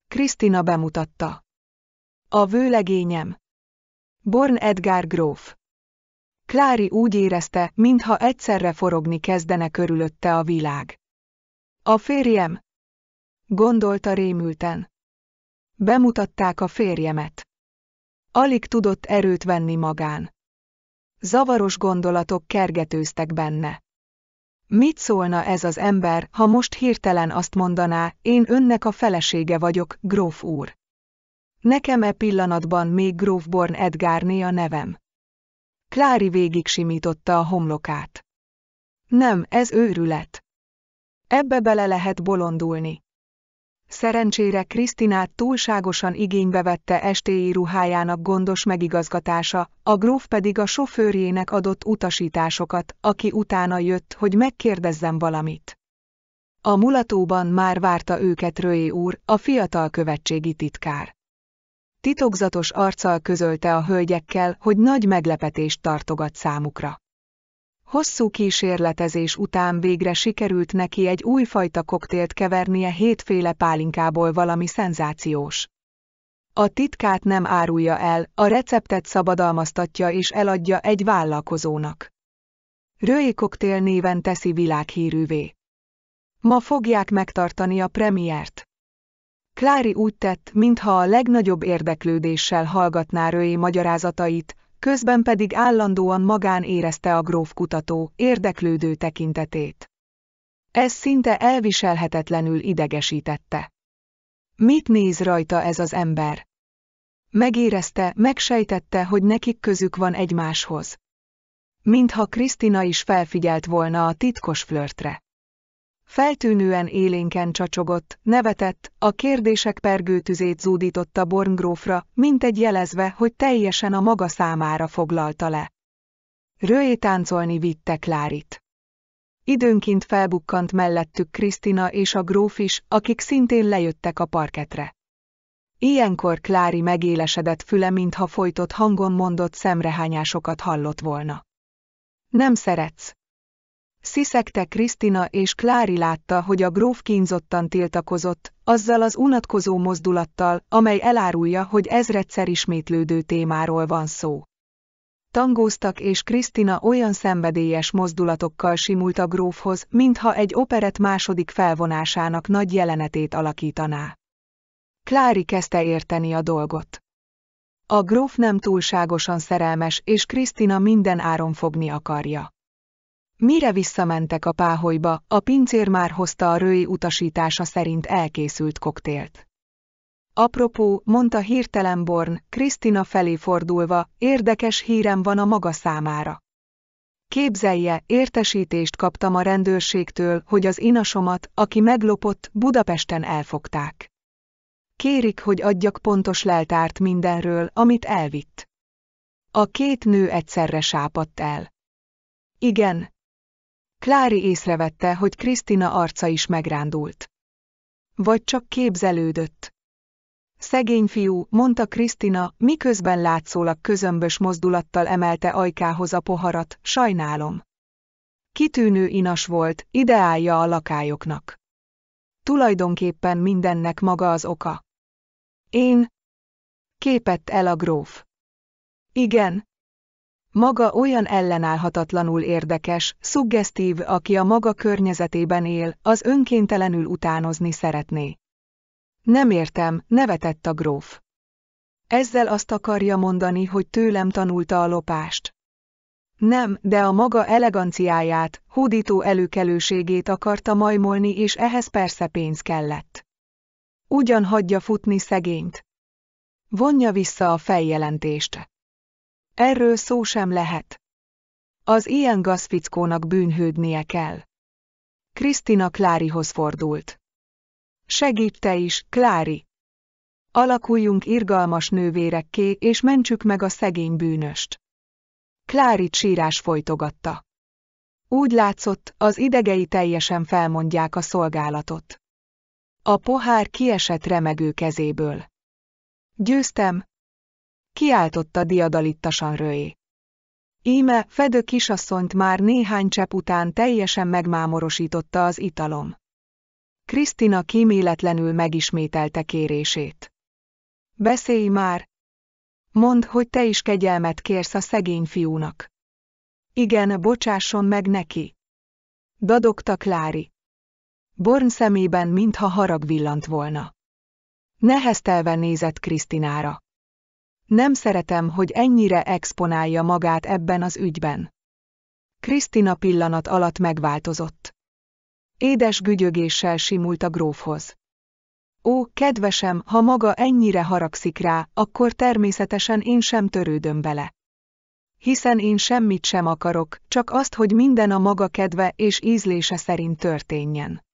Krisztina bemutatta. A vőlegényem. Born Edgar Gróf. Klári úgy érezte, mintha egyszerre forogni kezdene körülötte a világ. A férjem! Gondolta rémülten. Bemutatták a férjemet. Alig tudott erőt venni magán. Zavaros gondolatok kergetőztek benne. Mit szólna ez az ember, ha most hirtelen azt mondaná, én önnek a felesége vagyok, gróf úr? Nekem e pillanatban még grófborn Edgárné a nevem. Klári végig simította a homlokát. Nem, ez őrület. Ebbe bele lehet bolondulni. Szerencsére Krisztinát túlságosan igénybe vette estéi ruhájának gondos megigazgatása, a gróf pedig a sofőrjének adott utasításokat, aki utána jött, hogy megkérdezzen valamit. A mulatóban már várta őket Röé úr, a fiatal követségi titkár. Titokzatos arccal közölte a hölgyekkel, hogy nagy meglepetést tartogat számukra. Hosszú kísérletezés után végre sikerült neki egy újfajta koktélt kevernie hétféle pálinkából valami szenzációs. A titkát nem árulja el, a receptet szabadalmaztatja és eladja egy vállalkozónak. Röé koktél néven teszi világhírűvé. Ma fogják megtartani a premiért. Klári úgy tett, mintha a legnagyobb érdeklődéssel hallgatná Röé magyarázatait, közben pedig állandóan magán érezte a gróf kutató, érdeklődő tekintetét. Ez szinte elviselhetetlenül idegesítette. Mit néz rajta ez az ember? Megérezte, megsejtette, hogy nekik közük van egymáshoz. Mintha Krisztina is felfigyelt volna a titkos flörtre. Feltűnően élénken csacsogott, nevetett, a kérdések pergőtüzét zúdította Borngrófra, mint egy jelezve, hogy teljesen a maga számára foglalta le. Röé táncolni vitte Klárit. Időnként felbukkant mellettük Krisztina és a gróf is, akik szintén lejöttek a parketre. Ilyenkor Klári megélesedett füle, mintha folytott hangon mondott szemrehányásokat hallott volna. Nem szeretsz, Sziszekte Krisztina és Klári látta, hogy a gróf kínzottan tiltakozott, azzal az unatkozó mozdulattal, amely elárulja, hogy ezredszer ismétlődő témáról van szó. Tangóztak és Krisztina olyan szenvedélyes mozdulatokkal simult a grófhoz, mintha egy operet második felvonásának nagy jelenetét alakítaná. Klári kezdte érteni a dolgot. A gróf nem túlságosan szerelmes, és Krisztina minden áron fogni akarja. Mire visszamentek a páholyba, a pincér már hozta a rői utasítása szerint elkészült koktélt. Apropó, mondta hirtelen Born, Krisztina felé fordulva, érdekes hírem van a maga számára. Képzelje, értesítést kaptam a rendőrségtől, hogy az inasomat, aki meglopott, Budapesten elfogták. Kérik, hogy adjak pontos leltárt mindenről, amit elvitt. A két nő egyszerre sápadt el. Igen, Klári észrevette, hogy Krisztina arca is megrándult. Vagy csak képzelődött. Szegény fiú, mondta Krisztina, miközben látszólag közömbös mozdulattal emelte ajkához a poharat, sajnálom. Kitűnő inas volt, ideálja a lakályoknak. Tulajdonképpen mindennek maga az oka. Én? Képett el a gróf. Igen, maga olyan ellenállhatatlanul érdekes, szuggesztív, aki a maga környezetében él, az önkéntelenül utánozni szeretné. Nem értem, nevetett a gróf. Ezzel azt akarja mondani, hogy tőlem tanulta a lopást. Nem, de a maga eleganciáját, hódító előkelőségét akarta majmolni, és ehhez persze pénz kellett. Ugyan hagyja futni szegényt. Vonja vissza a feljelentést. Erről szó sem lehet. Az ilyen gazfickónak bűnhődnie kell. Krisztina Klárihoz fordult. Segít te is, Klári! Alakuljunk irgalmas nővérekké, és mentsük meg a szegény bűnöst. Klári sírás folytogatta. Úgy látszott, az idegei teljesen felmondják a szolgálatot. A pohár kiesett remegő kezéből. Győztem, kiáltotta diadalittasan Röé. Íme, fedő kisasszonyt már néhány csepp után teljesen megmámorosította az italom. Krisztina kíméletlenül megismételte kérését. Beszélj már! Mondd, hogy te is kegyelmet kérsz a szegény fiúnak. Igen, bocsásson meg neki. Dadogta Klári. Born szemében mintha harag villant volna. Neheztelve nézett Krisztinára. Nem szeretem, hogy ennyire exponálja magát ebben az ügyben. Krisztina pillanat alatt megváltozott. Édes gügyögéssel simult a grófhoz. Ó, kedvesem, ha maga ennyire haragszik rá, akkor természetesen én sem törődöm bele. Hiszen én semmit sem akarok, csak azt, hogy minden a maga kedve és ízlése szerint történjen.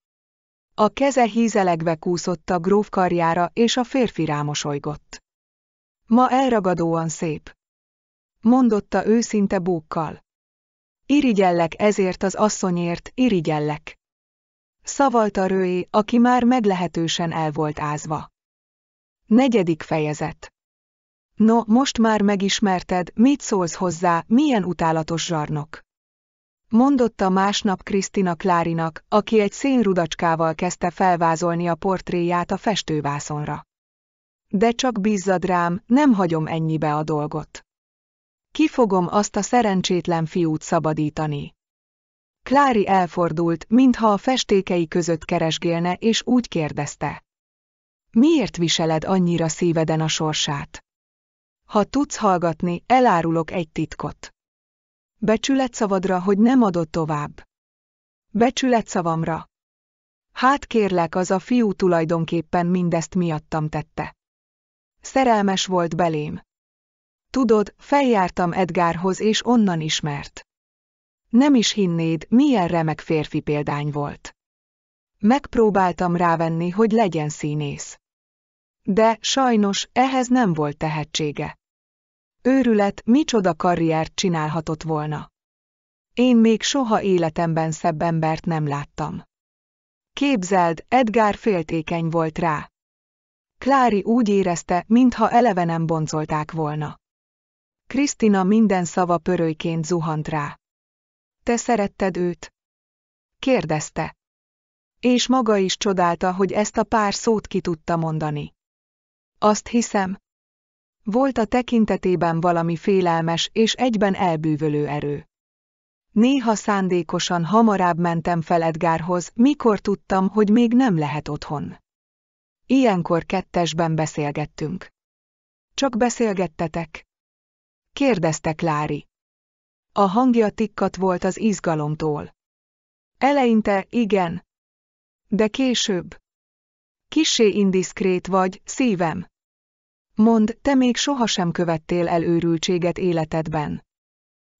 A keze hízelegve kúszott a gróf karjára, és a férfi rámosolygott. Ma elragadóan szép. Mondotta őszinte búkkal. Irigyellek ezért az asszonyért, irigyellek. Szavalta Rőé, aki már meglehetősen el volt ázva. Negyedik fejezet. No, most már megismerted, mit szólsz hozzá, milyen utálatos zsarnok. Mondotta másnap Krisztina Klárinak, aki egy szénrudacskával kezdte felvázolni a portréját a festővászonra. De csak bízzad rám, nem hagyom ennyibe a dolgot. Ki fogom azt a szerencsétlen fiút szabadítani. Klári elfordult, mintha a festékei között keresgélne, és úgy kérdezte. Miért viseled annyira szíveden a sorsát? Ha tudsz hallgatni, elárulok egy titkot. Becsület szavadra, hogy nem adod tovább. Becsület szavamra. Hát kérlek, az a fiú tulajdonképpen mindezt miattam tette. Szerelmes volt belém. Tudod, feljártam Edgárhoz, és onnan ismert. Nem is hinnéd, milyen remek férfi példány volt. Megpróbáltam rávenni, hogy legyen színész. De sajnos ehhez nem volt tehetsége. Őrület, micsoda karriert csinálhatott volna. Én még soha életemben szebb embert nem láttam. Képzeld, Edgar féltékeny volt rá. Klári úgy érezte, mintha eleve nem boncolták volna. Krisztina minden szava pörölyként zuhant rá. Te szeretted őt? kérdezte. És maga is csodálta, hogy ezt a pár szót ki tudta mondani. Azt hiszem. Volt a tekintetében valami félelmes és egyben elbűvölő erő. Néha szándékosan hamarabb mentem fel Edgárhoz, mikor tudtam, hogy még nem lehet otthon. Ilyenkor kettesben beszélgettünk. Csak beszélgettetek. Kérdezte Klári. A hangja tikkat volt az izgalomtól. Eleinte igen. De később. Kissé indiszkrét vagy, szívem. Mond, te még sohasem követtél el őrültséget életedben.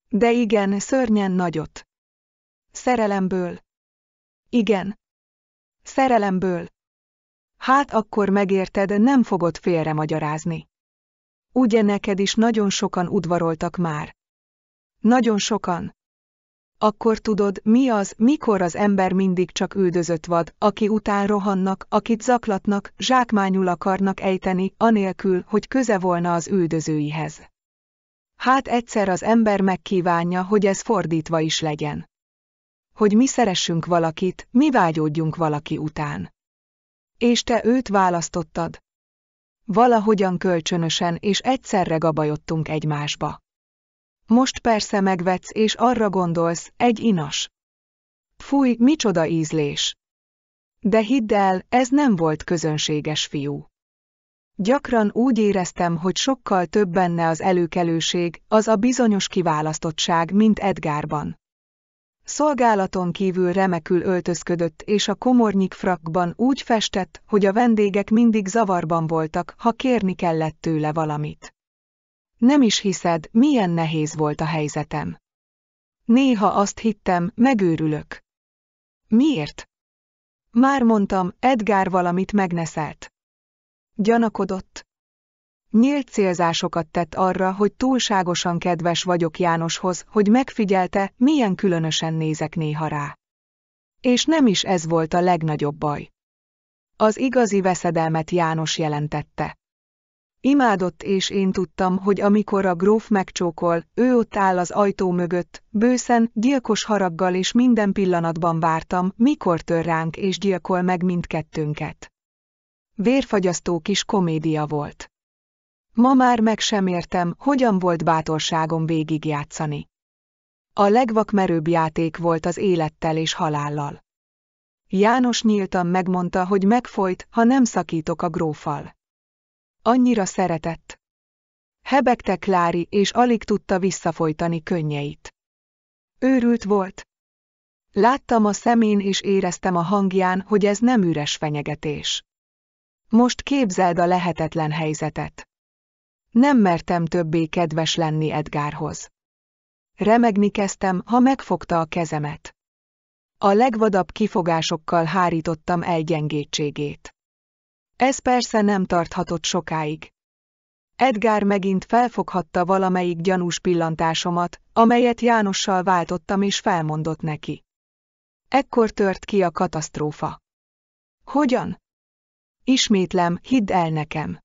De igen, szörnyen nagyot. Szerelemből. Igen. Szerelemből. Hát akkor megérted, nem fogod félre magyarázni. Ugye neked is nagyon sokan udvaroltak már? Nagyon sokan. Akkor tudod, mi az, mikor az ember mindig csak üldözött vad, aki után rohannak, akit zaklatnak, zsákmányul akarnak ejteni, anélkül, hogy köze volna az üldözőihez. Hát egyszer az ember megkívánja, hogy ez fordítva is legyen. Hogy mi szeressünk valakit, mi vágyódjunk valaki után és te őt választottad. Valahogyan kölcsönösen és egyszerre gabajottunk egymásba. Most persze megvetsz és arra gondolsz, egy inas. Fúj, micsoda ízlés! De hidd el, ez nem volt közönséges fiú. Gyakran úgy éreztem, hogy sokkal több benne az előkelőség, az a bizonyos kiválasztottság, mint Edgárban. Szolgálaton kívül remekül öltözködött és a komornyik frakban úgy festett, hogy a vendégek mindig zavarban voltak, ha kérni kellett tőle valamit. Nem is hiszed, milyen nehéz volt a helyzetem. Néha azt hittem, megőrülök. Miért? Már mondtam, Edgár valamit megneszelt. Gyanakodott. Nyílt célzásokat tett arra, hogy túlságosan kedves vagyok Jánoshoz, hogy megfigyelte, milyen különösen nézek néha rá. És nem is ez volt a legnagyobb baj. Az igazi veszedelmet János jelentette. Imádott és én tudtam, hogy amikor a gróf megcsókol, ő ott áll az ajtó mögött, bőszen, gyilkos haraggal és minden pillanatban vártam, mikor tör ránk és gyilkol meg mindkettőnket. Vérfagyasztó kis komédia volt. Ma már meg sem értem, hogyan volt bátorságom végigjátszani. A legvakmerőbb játék volt az élettel és halállal. János nyíltan megmondta, hogy megfojt, ha nem szakítok a grófal. Annyira szeretett. Hebegte Klári, és alig tudta visszafojtani könnyeit. Őrült volt. Láttam a szemén és éreztem a hangján, hogy ez nem üres fenyegetés. Most képzeld a lehetetlen helyzetet. Nem mertem többé kedves lenni Edgárhoz. Remegni kezdtem, ha megfogta a kezemet. A legvadabb kifogásokkal hárítottam el gyengétségét. Ez persze nem tarthatott sokáig. Edgár megint felfoghatta valamelyik gyanús pillantásomat, amelyet Jánossal váltottam és felmondott neki. Ekkor tört ki a katasztrófa. Hogyan? Ismétlem, hidd el nekem.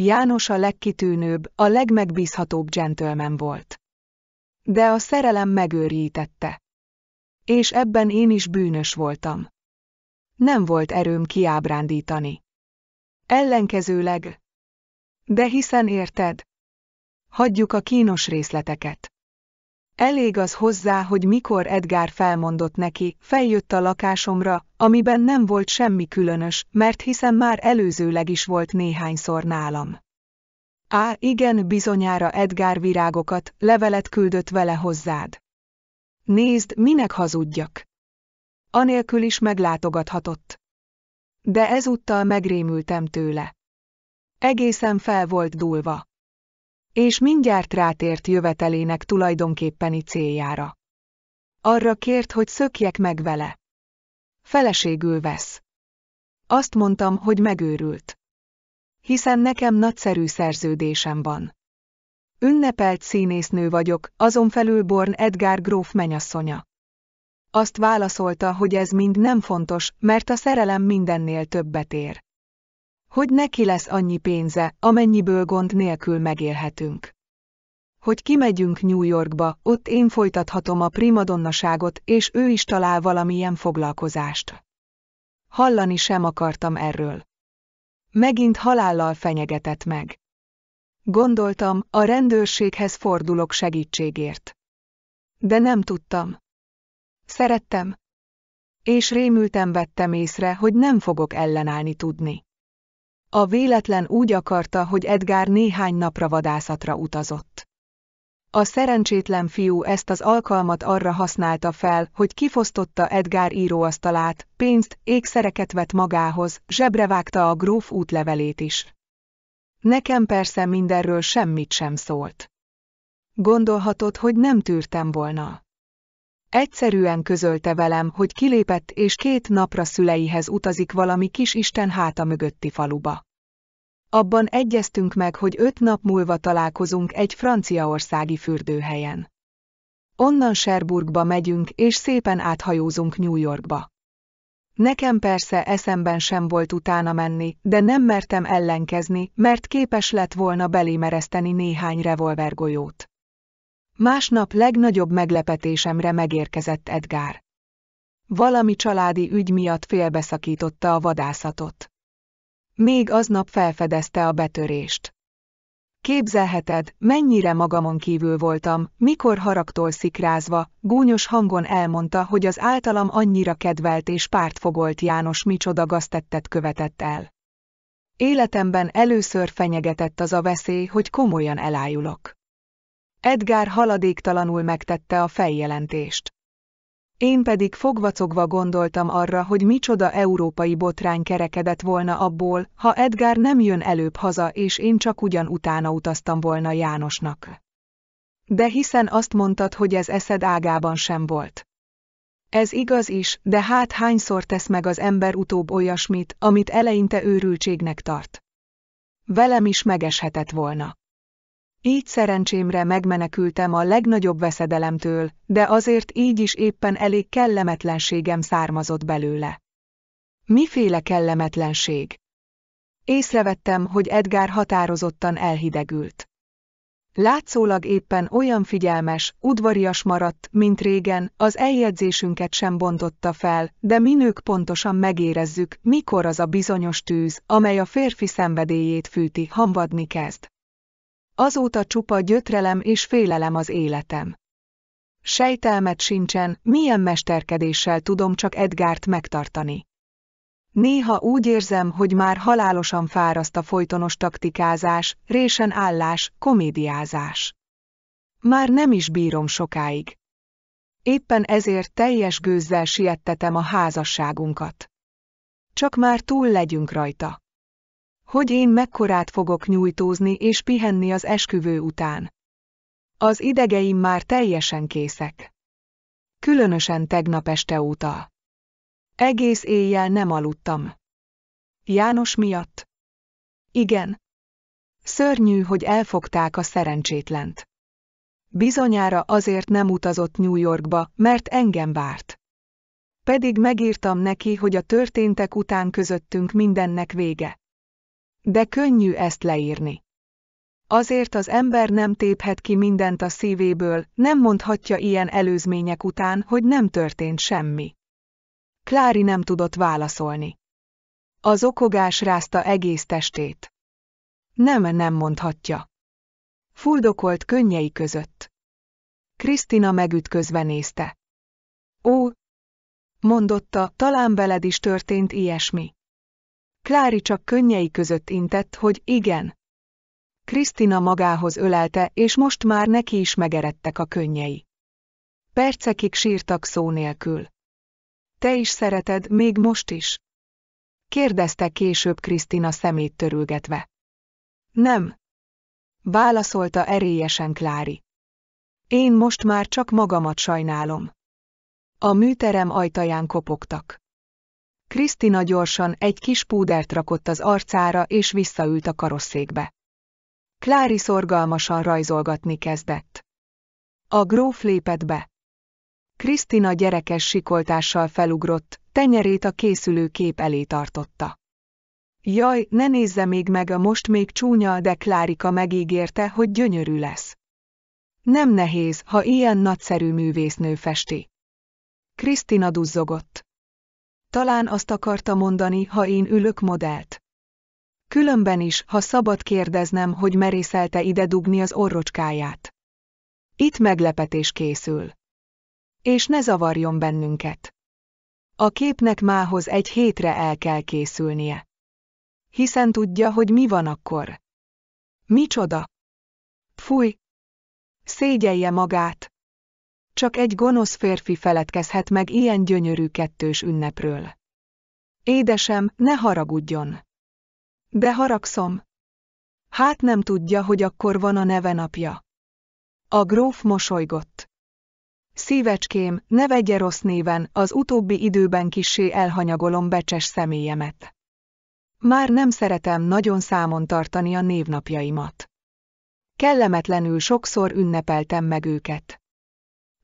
János a legkitűnőbb, a legmegbízhatóbb gentleman volt. De a szerelem megőrítette. És ebben én is bűnös voltam. Nem volt erőm kiábrándítani. Ellenkezőleg. De hiszen érted? Hagyjuk a kínos részleteket. Elég az hozzá, hogy mikor Edgár felmondott neki, feljött a lakásomra, amiben nem volt semmi különös, mert hiszen már előzőleg is volt néhányszor nálam. Á, igen, bizonyára Edgár virágokat, levelet küldött vele hozzád. Nézd, minek hazudjak. Anélkül is meglátogathatott. De ezúttal megrémültem tőle. Egészen fel volt dúlva és mindjárt rátért jövetelének tulajdonképpeni céljára. Arra kért, hogy szökjek meg vele. Feleségül vesz. Azt mondtam, hogy megőrült. Hiszen nekem nagyszerű szerződésem van. Ünnepelt színésznő vagyok, azon felül Born Edgar gróf menyasszonya. Azt válaszolta, hogy ez mind nem fontos, mert a szerelem mindennél többet ér hogy neki lesz annyi pénze, amennyiből gond nélkül megélhetünk. Hogy kimegyünk New Yorkba, ott én folytathatom a primadonnaságot, és ő is talál valamilyen foglalkozást. Hallani sem akartam erről. Megint halállal fenyegetett meg. Gondoltam, a rendőrséghez fordulok segítségért. De nem tudtam. Szerettem. És rémültem vettem észre, hogy nem fogok ellenállni tudni. A véletlen úgy akarta, hogy Edgár néhány napra vadászatra utazott. A szerencsétlen fiú ezt az alkalmat arra használta fel, hogy kifosztotta Edgár íróasztalát, pénzt, ékszereket vett magához, zsebrevágta a gróf útlevelét is. Nekem persze mindenről semmit sem szólt. Gondolhatod, hogy nem tűrtem volna. Egyszerűen közölte velem, hogy kilépett és két napra szüleihez utazik valami kis Isten háta mögötti faluba. Abban egyeztünk meg, hogy öt nap múlva találkozunk egy franciaországi fürdőhelyen. Onnan Sherburgba megyünk, és szépen áthajózunk New Yorkba. Nekem persze eszemben sem volt utána menni, de nem mertem ellenkezni, mert képes lett volna belémereszteni néhány revolvergolyót. Másnap legnagyobb meglepetésemre megérkezett Edgár. Valami családi ügy miatt félbeszakította a vadászatot. Még aznap felfedezte a betörést. Képzelheted, mennyire magamon kívül voltam, mikor haraktól szikrázva, gúnyos hangon elmondta, hogy az általam annyira kedvelt és pártfogolt János micsoda gaztettet követett el. Életemben először fenyegetett az a veszély, hogy komolyan elájulok. Edgar haladéktalanul megtette a feljelentést. Én pedig fogvacogva gondoltam arra, hogy micsoda európai botrány kerekedett volna abból, ha Edgar nem jön előbb haza, és én csak ugyan utána utaztam volna Jánosnak. De hiszen azt mondtad, hogy ez eszed ágában sem volt. Ez igaz is, de hát hányszor tesz meg az ember utóbb olyasmit, amit eleinte őrültségnek tart. Velem is megeshetett volna. Így szerencsémre megmenekültem a legnagyobb veszedelemtől, de azért így is éppen elég kellemetlenségem származott belőle. Miféle kellemetlenség? Észrevettem, hogy Edgar határozottan elhidegült. Látszólag éppen olyan figyelmes, udvarias maradt, mint régen, az eljegyzésünket sem bontotta fel, de mi nők pontosan megérezzük, mikor az a bizonyos tűz, amely a férfi szenvedélyét fűti, hamvadni kezd. Azóta csupa gyötrelem és félelem az életem. Sejtelmet sincsen, milyen mesterkedéssel tudom csak Edgárt megtartani. Néha úgy érzem, hogy már halálosan fáraszt a folytonos taktikázás, résen állás, komédiázás. Már nem is bírom sokáig. Éppen ezért teljes gőzzel siettetem a házasságunkat. Csak már túl legyünk rajta hogy én mekkorát fogok nyújtózni és pihenni az esküvő után. Az idegeim már teljesen készek. Különösen tegnap este óta. Egész éjjel nem aludtam. János miatt? Igen. Szörnyű, hogy elfogták a szerencsétlent. Bizonyára azért nem utazott New Yorkba, mert engem várt. Pedig megírtam neki, hogy a történtek után közöttünk mindennek vége. De könnyű ezt leírni. Azért az ember nem téphet ki mindent a szívéből, nem mondhatja ilyen előzmények után, hogy nem történt semmi. Klári nem tudott válaszolni. Az okogás rázta egész testét. Nem, nem mondhatja. Fuldokolt könnyei között. Krisztina megütközve nézte. Ó, mondotta, talán veled is történt ilyesmi. Klári csak könnyei között intett, hogy igen. Krisztina magához ölelte, és most már neki is megeredtek a könnyei. Percekig sírtak szó nélkül. Te is szereted, még most is? Kérdezte később Krisztina szemét törülgetve. Nem. Válaszolta erélyesen Klári. Én most már csak magamat sajnálom. A műterem ajtaján kopogtak. Krisztina gyorsan egy kis púdert rakott az arcára és visszaült a karosszékbe. Klári szorgalmasan rajzolgatni kezdett. A gróf lépett be. Krisztina gyerekes sikoltással felugrott, tenyerét a készülő kép elé tartotta. Jaj, ne nézze még meg a most még csúnya, de Klárika megígérte, hogy gyönyörű lesz. Nem nehéz, ha ilyen nagyszerű művésznő festi. Krisztina duzzogott. Talán azt akarta mondani, ha én ülök modellt. Különben is, ha szabad kérdeznem, hogy merészelte ide dugni az orrocskáját. Itt meglepetés készül. És ne zavarjon bennünket. A képnek mához egy hétre el kell készülnie. Hiszen tudja, hogy mi van akkor. Micsoda? Fúj! Szégyelje magát, csak egy gonosz férfi feledkezhet meg ilyen gyönyörű kettős ünnepről. Édesem, ne haragudjon! De haragszom. Hát nem tudja, hogy akkor van a neve napja. A gróf mosolygott. Szívecském, ne vegye rossz néven, az utóbbi időben kissé elhanyagolom becses személyemet. Már nem szeretem nagyon számon tartani a névnapjaimat. Kellemetlenül sokszor ünnepeltem meg őket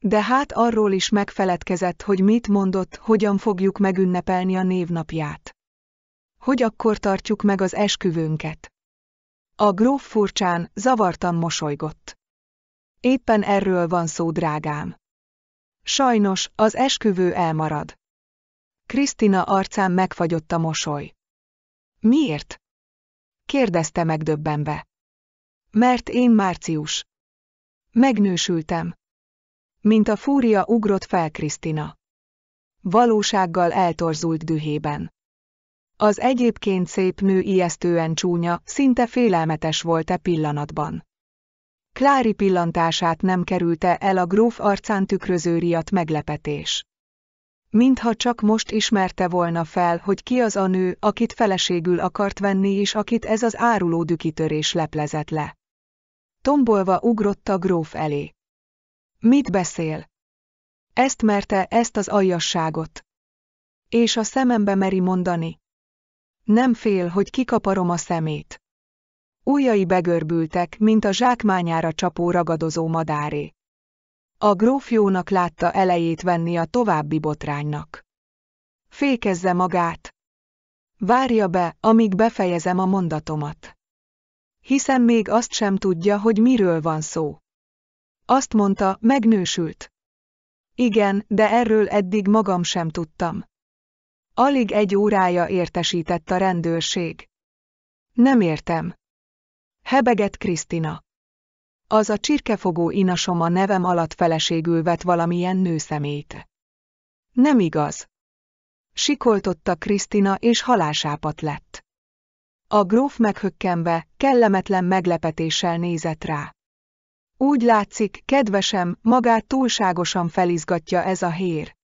de hát arról is megfeledkezett, hogy mit mondott, hogyan fogjuk megünnepelni a névnapját. Hogy akkor tartjuk meg az esküvőnket? A gróf furcsán, zavartan mosolygott. Éppen erről van szó, drágám. Sajnos, az esküvő elmarad. Krisztina arcán megfagyott a mosoly. Miért? kérdezte megdöbbenve. Mert én március. Megnősültem. Mint a fúria ugrott fel Krisztina. Valósággal eltorzult dühében. Az egyébként szép nő ijesztően csúnya, szinte félelmetes volt-e pillanatban. Klári pillantását nem kerülte el a gróf arcán tükröző riadt meglepetés. Mintha csak most ismerte volna fel, hogy ki az a nő, akit feleségül akart venni és akit ez az áruló dükitörés leplezett le. Tombolva ugrott a gróf elé. Mit beszél? Ezt merte ezt az aljasságot. És a szemembe meri mondani. Nem fél, hogy kikaparom a szemét. Újai begörbültek, mint a zsákmányára csapó ragadozó madáré. A gróf látta elejét venni a további botránynak. Fékezze magát. Várja be, amíg befejezem a mondatomat. Hiszen még azt sem tudja, hogy miről van szó. Azt mondta, megnősült. Igen, de erről eddig magam sem tudtam. Alig egy órája értesített a rendőrség. Nem értem. Hebeget Krisztina. Az a csirkefogó inasom a nevem alatt feleségül vett valamilyen nőszemét. Nem igaz. Sikoltotta Krisztina és halásápat lett. A gróf meghökkenve, kellemetlen meglepetéssel nézett rá. Úgy látszik, kedvesem, magát túlságosan felizgatja ez a hér.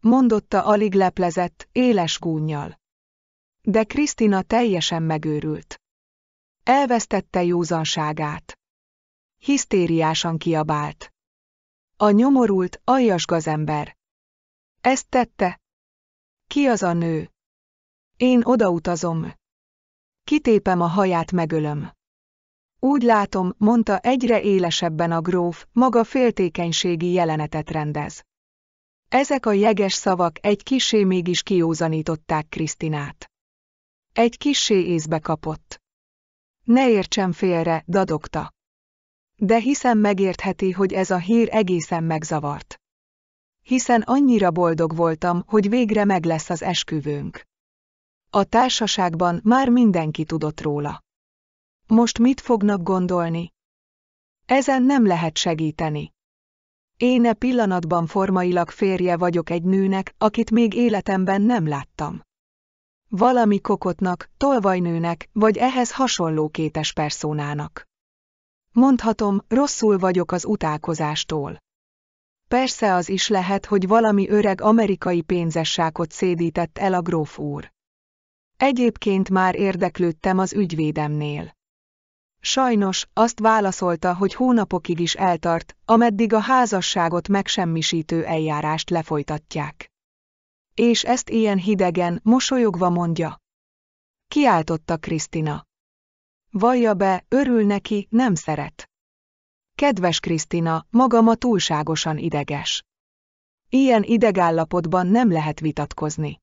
Mondotta alig leplezett, éles gúnyjal. De Krisztina teljesen megőrült. Elvesztette józanságát. Hisztériásan kiabált. A nyomorult, aljas gazember. Ezt tette? Ki az a nő? Én odautazom. Kitépem a haját, megölöm. Úgy látom, mondta egyre élesebben a gróf, maga féltékenységi jelenetet rendez. Ezek a jeges szavak egy kisé mégis kiózanították Krisztinát. Egy kisé észbe kapott. Ne értsem félre, dadogta. De hiszen megértheti, hogy ez a hír egészen megzavart. Hiszen annyira boldog voltam, hogy végre meg lesz az esküvőnk. A társaságban már mindenki tudott róla. Most mit fognak gondolni? Ezen nem lehet segíteni. Én e pillanatban formailag férje vagyok egy nőnek, akit még életemben nem láttam. Valami kokotnak, tolvajnőnek, vagy ehhez hasonló kétes perszónának. Mondhatom, rosszul vagyok az utálkozástól. Persze az is lehet, hogy valami öreg amerikai pénzessákot szédített el a gróf úr. Egyébként már érdeklődtem az ügyvédemnél. Sajnos, azt válaszolta, hogy hónapokig is eltart, ameddig a házasságot megsemmisítő eljárást lefolytatják. És ezt ilyen hidegen, mosolyogva mondja. Kiáltotta Krisztina. Vajja be, örül neki, nem szeret. Kedves Krisztina, ma túlságosan ideges. Ilyen idegállapotban nem lehet vitatkozni.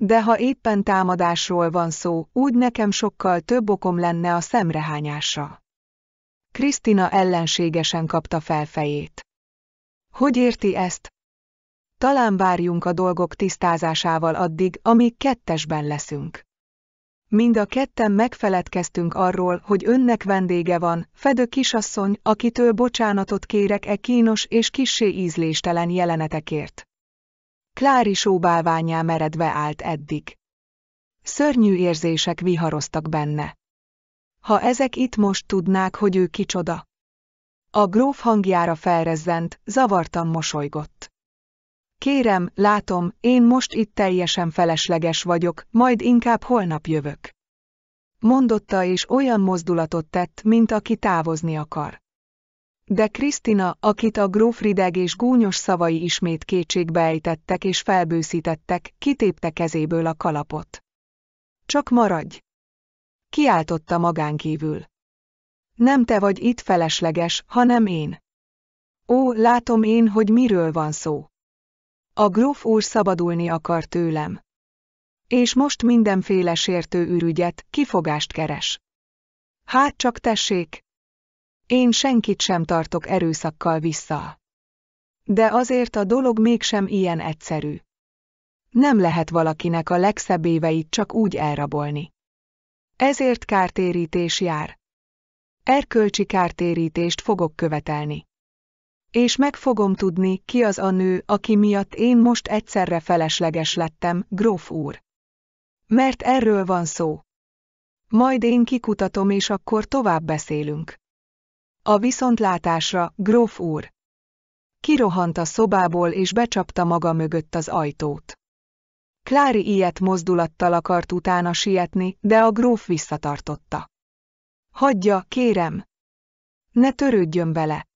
De ha éppen támadásról van szó, úgy nekem sokkal több okom lenne a szemrehányásra. Krisztina ellenségesen kapta fel fejét. Hogy érti ezt? Talán várjunk a dolgok tisztázásával addig, amíg kettesben leszünk. Mind a ketten megfeledkeztünk arról, hogy önnek vendége van, fedő kisasszony, akitől bocsánatot kérek e kínos és kissé ízléstelen jelenetekért. Klári sóbálványá meredve állt eddig. Szörnyű érzések viharoztak benne. Ha ezek itt most tudnák, hogy ő kicsoda. A gróf hangjára felrezzent, zavartan mosolygott. Kérem, látom, én most itt teljesen felesleges vagyok, majd inkább holnap jövök. Mondotta és olyan mozdulatot tett, mint aki távozni akar. De Krisztina, akit a grófrideg és gúnyos szavai ismét kétségbe ejtettek és felbőszítettek, kitépte kezéből a kalapot. Csak maradj! Kiáltotta magánkívül. Nem te vagy itt felesleges, hanem én. Ó, látom én, hogy miről van szó. A gróf úr szabadulni akar tőlem. És most mindenféle sértő ürügyet, kifogást keres. Hát csak tessék, én senkit sem tartok erőszakkal vissza. De azért a dolog mégsem ilyen egyszerű. Nem lehet valakinek a legszebb éveit csak úgy elrabolni. Ezért kártérítés jár. Erkölcsi kártérítést fogok követelni. És meg fogom tudni, ki az a nő, aki miatt én most egyszerre felesleges lettem, gróf úr. Mert erről van szó. Majd én kikutatom és akkor tovább beszélünk. A viszontlátásra, gróf úr! Kirohant a szobából és becsapta maga mögött az ajtót. Klári ilyet mozdulattal akart utána sietni, de a gróf visszatartotta. Hagyja, kérem! Ne törődjön bele.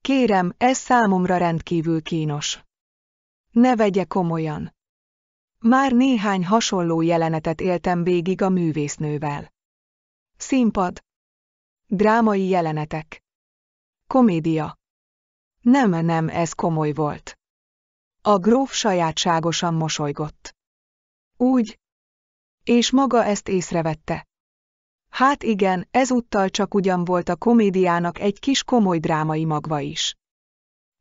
Kérem, ez számomra rendkívül kínos. Ne vegye komolyan. Már néhány hasonló jelenetet éltem végig a művésznővel. Színpad, Drámai jelenetek. Komédia. Nem, nem, ez komoly volt. A gróf sajátságosan mosolygott. Úgy. És maga ezt észrevette. Hát igen, ezúttal csak ugyan volt a komédiának egy kis komoly drámai magva is.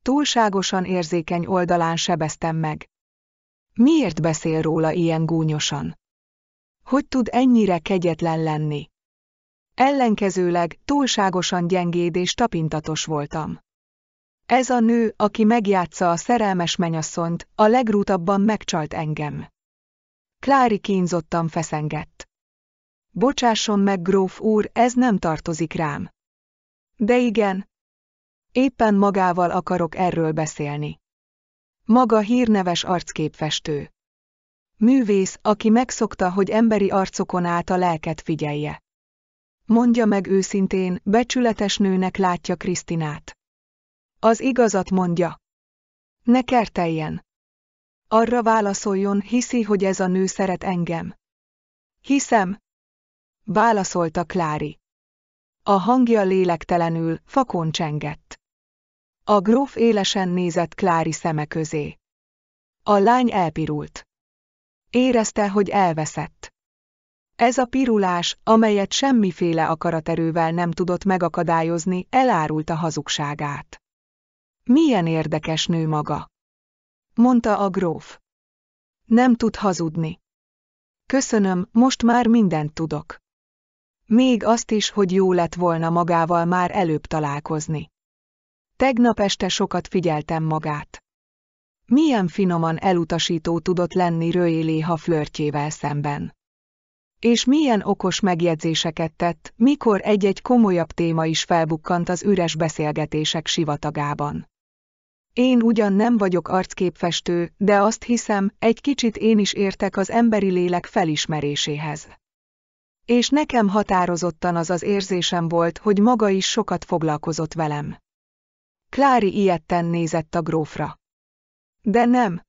Túlságosan érzékeny oldalán sebeztem meg. Miért beszél róla ilyen gúnyosan? Hogy tud ennyire kegyetlen lenni? Ellenkezőleg túlságosan gyengéd és tapintatos voltam. Ez a nő, aki megjátsza a szerelmes menyasszonyt, a legrútabban megcsalt engem. Klári kínzottan feszengett. Bocsásson meg, gróf úr, ez nem tartozik rám. De igen. Éppen magával akarok erről beszélni. Maga hírneves arcképfestő. Művész, aki megszokta, hogy emberi arcokon át a lelket figyelje. Mondja meg őszintén, becsületes nőnek látja Krisztinát. Az igazat mondja. Ne kerteljen. Arra válaszoljon, hiszi, hogy ez a nő szeret engem. Hiszem. Válaszolta Klári. A hangja lélektelenül, fakon csengett. A gróf élesen nézett Klári szeme közé. A lány elpirult. Érezte, hogy elveszett. Ez a pirulás, amelyet semmiféle akaraterővel nem tudott megakadályozni, elárult a hazugságát. Milyen érdekes nő maga, mondta a gróf. Nem tud hazudni. Köszönöm, most már mindent tudok. Még azt is, hogy jó lett volna magával már előbb találkozni. Tegnap este sokat figyeltem magát. Milyen finoman elutasító tudott lenni Röjéléha flörtjével szemben. És milyen okos megjegyzéseket tett, mikor egy-egy komolyabb téma is felbukkant az üres beszélgetések sivatagában. Én ugyan nem vagyok arcképfestő, de azt hiszem, egy kicsit én is értek az emberi lélek felismeréséhez. És nekem határozottan az az érzésem volt, hogy maga is sokat foglalkozott velem. Klári ilyetten nézett a grófra. De nem.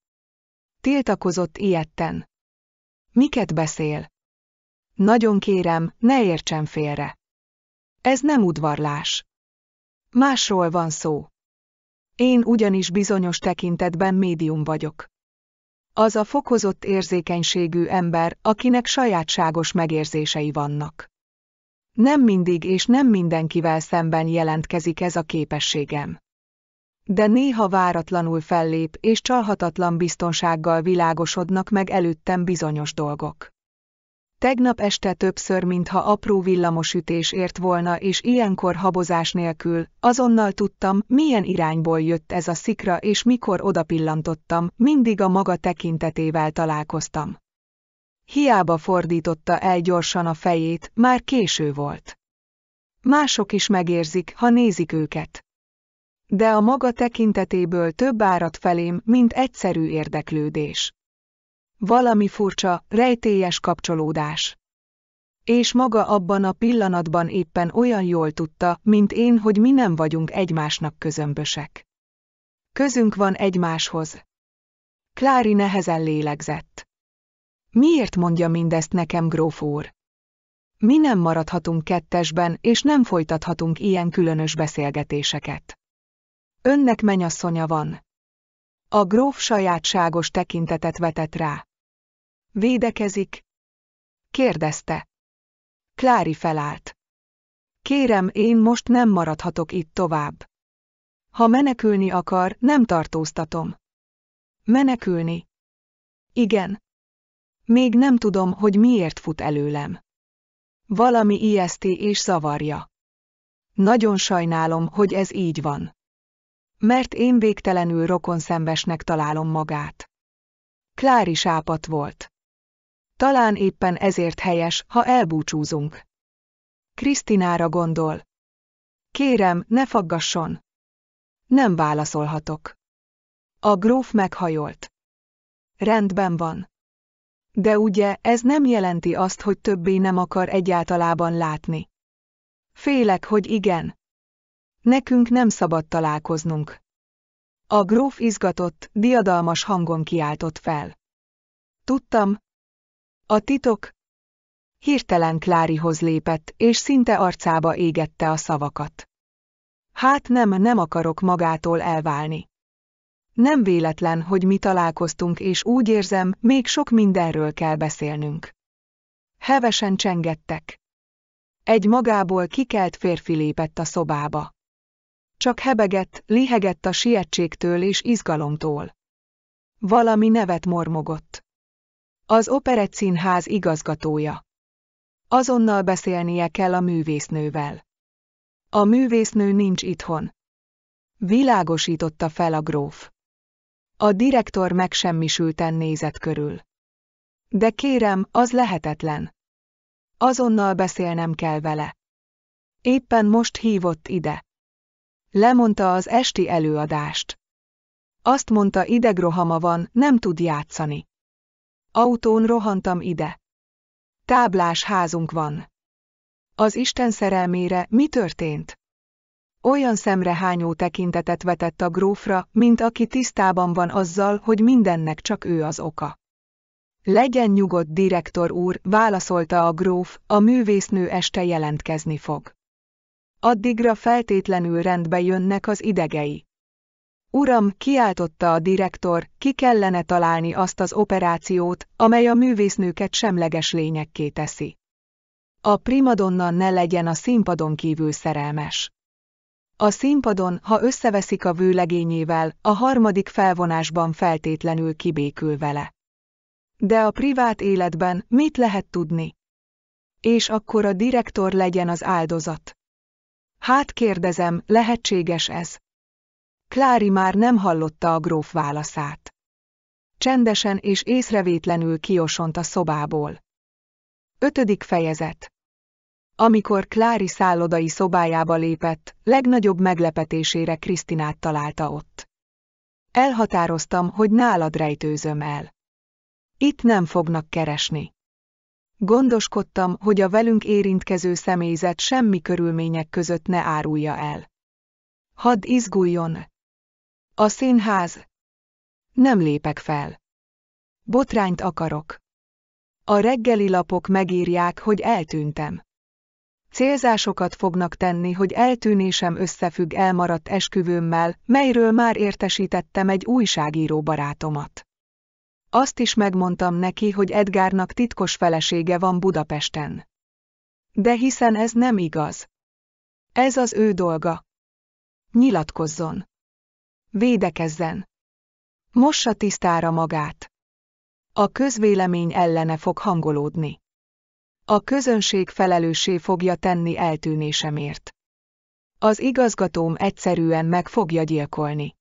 Tiltakozott ilyetten. Miket beszél? Nagyon kérem, ne értsen félre. Ez nem udvarlás. Másról van szó. Én ugyanis bizonyos tekintetben médium vagyok. Az a fokozott érzékenységű ember, akinek sajátságos megérzései vannak. Nem mindig és nem mindenkivel szemben jelentkezik ez a képességem. De néha váratlanul fellép és csalhatatlan biztonsággal világosodnak meg előttem bizonyos dolgok. Tegnap este többször, mintha apró villamosütés ért volna, és ilyenkor habozás nélkül, azonnal tudtam, milyen irányból jött ez a szikra, és mikor odapillantottam, mindig a maga tekintetével találkoztam. Hiába fordította el gyorsan a fejét, már késő volt. Mások is megérzik, ha nézik őket. De a maga tekintetéből több árat felém, mint egyszerű érdeklődés. Valami furcsa, rejtélyes kapcsolódás. És maga abban a pillanatban éppen olyan jól tudta, mint én, hogy mi nem vagyunk egymásnak közömbösek. Közünk van egymáshoz. Klári nehezen lélegzett. Miért mondja mindezt nekem, gróf úr? Mi nem maradhatunk kettesben, és nem folytathatunk ilyen különös beszélgetéseket. Önnek menyasszonya van. A gróf sajátságos tekintetet vetett rá. Védekezik? kérdezte. Klári felállt. Kérem, én most nem maradhatok itt tovább. Ha menekülni akar, nem tartóztatom. Menekülni? Igen. Még nem tudom, hogy miért fut előlem. Valami ijeszti és zavarja. Nagyon sajnálom, hogy ez így van. Mert én végtelenül rokonszembesnek találom magát. Klári sápat volt. Talán éppen ezért helyes, ha elbúcsúzunk. Krisztinára gondol. Kérem, ne faggasson. Nem válaszolhatok. A gróf meghajolt. Rendben van. De ugye ez nem jelenti azt, hogy többé nem akar egyáltalában látni. Félek, hogy igen. Nekünk nem szabad találkoznunk. A gróf izgatott, diadalmas hangon kiáltott fel. Tudtam, a titok? Hirtelen Klárihoz lépett, és szinte arcába égette a szavakat. Hát nem, nem akarok magától elválni. Nem véletlen, hogy mi találkoztunk, és úgy érzem, még sok mindenről kell beszélnünk. Hevesen csengettek. Egy magából kikelt férfi lépett a szobába. Csak hebegett, lihegett a sietségtől és izgalomtól. Valami nevet mormogott. Az Operett Színház igazgatója. Azonnal beszélnie kell a művésznővel. A művésznő nincs itthon. Világosította fel a gróf. A direktor megsemmisülten nézett körül. De kérem, az lehetetlen. Azonnal beszélnem kell vele. Éppen most hívott ide. Lemondta az esti előadást. Azt mondta idegrohama van, nem tud játszani. Autón rohantam ide. Táblás házunk van. Az Isten szerelmére mi történt? Olyan szemrehányó tekintetet vetett a grófra, mint aki tisztában van azzal, hogy mindennek csak ő az oka. Legyen nyugodt, direktor úr, válaszolta a gróf, a művésznő este jelentkezni fog. Addigra feltétlenül rendbe jönnek az idegei. Uram, kiáltotta a direktor, ki kellene találni azt az operációt, amely a művésznőket semleges lényekké teszi. A primadonna ne legyen a színpadon kívül szerelmes. A színpadon, ha összeveszik a vőlegényével, a harmadik felvonásban feltétlenül kibékül vele. De a privát életben mit lehet tudni? És akkor a direktor legyen az áldozat. Hát kérdezem, lehetséges ez? Klári már nem hallotta a gróf válaszát. Csendesen és észrevétlenül kiosont a szobából. Ötödik fejezet Amikor Klári szállodai szobájába lépett, legnagyobb meglepetésére Krisztinát találta ott. Elhatároztam, hogy nálad rejtőzöm el. Itt nem fognak keresni. Gondoskodtam, hogy a velünk érintkező személyzet semmi körülmények között ne árulja el. Hadd izguljon, a színház. Nem lépek fel. Botrányt akarok. A reggeli lapok megírják, hogy eltűntem. Célzásokat fognak tenni, hogy eltűnésem összefügg elmaradt esküvőmmel, melyről már értesítettem egy újságíró barátomat. Azt is megmondtam neki, hogy Edgárnak titkos felesége van Budapesten. De hiszen ez nem igaz. Ez az ő dolga. Nyilatkozzon. Védekezzen! Mossa tisztára magát! A közvélemény ellene fog hangolódni. A közönség felelőssé fogja tenni eltűnésemért. Az igazgatóm egyszerűen meg fogja gyilkolni.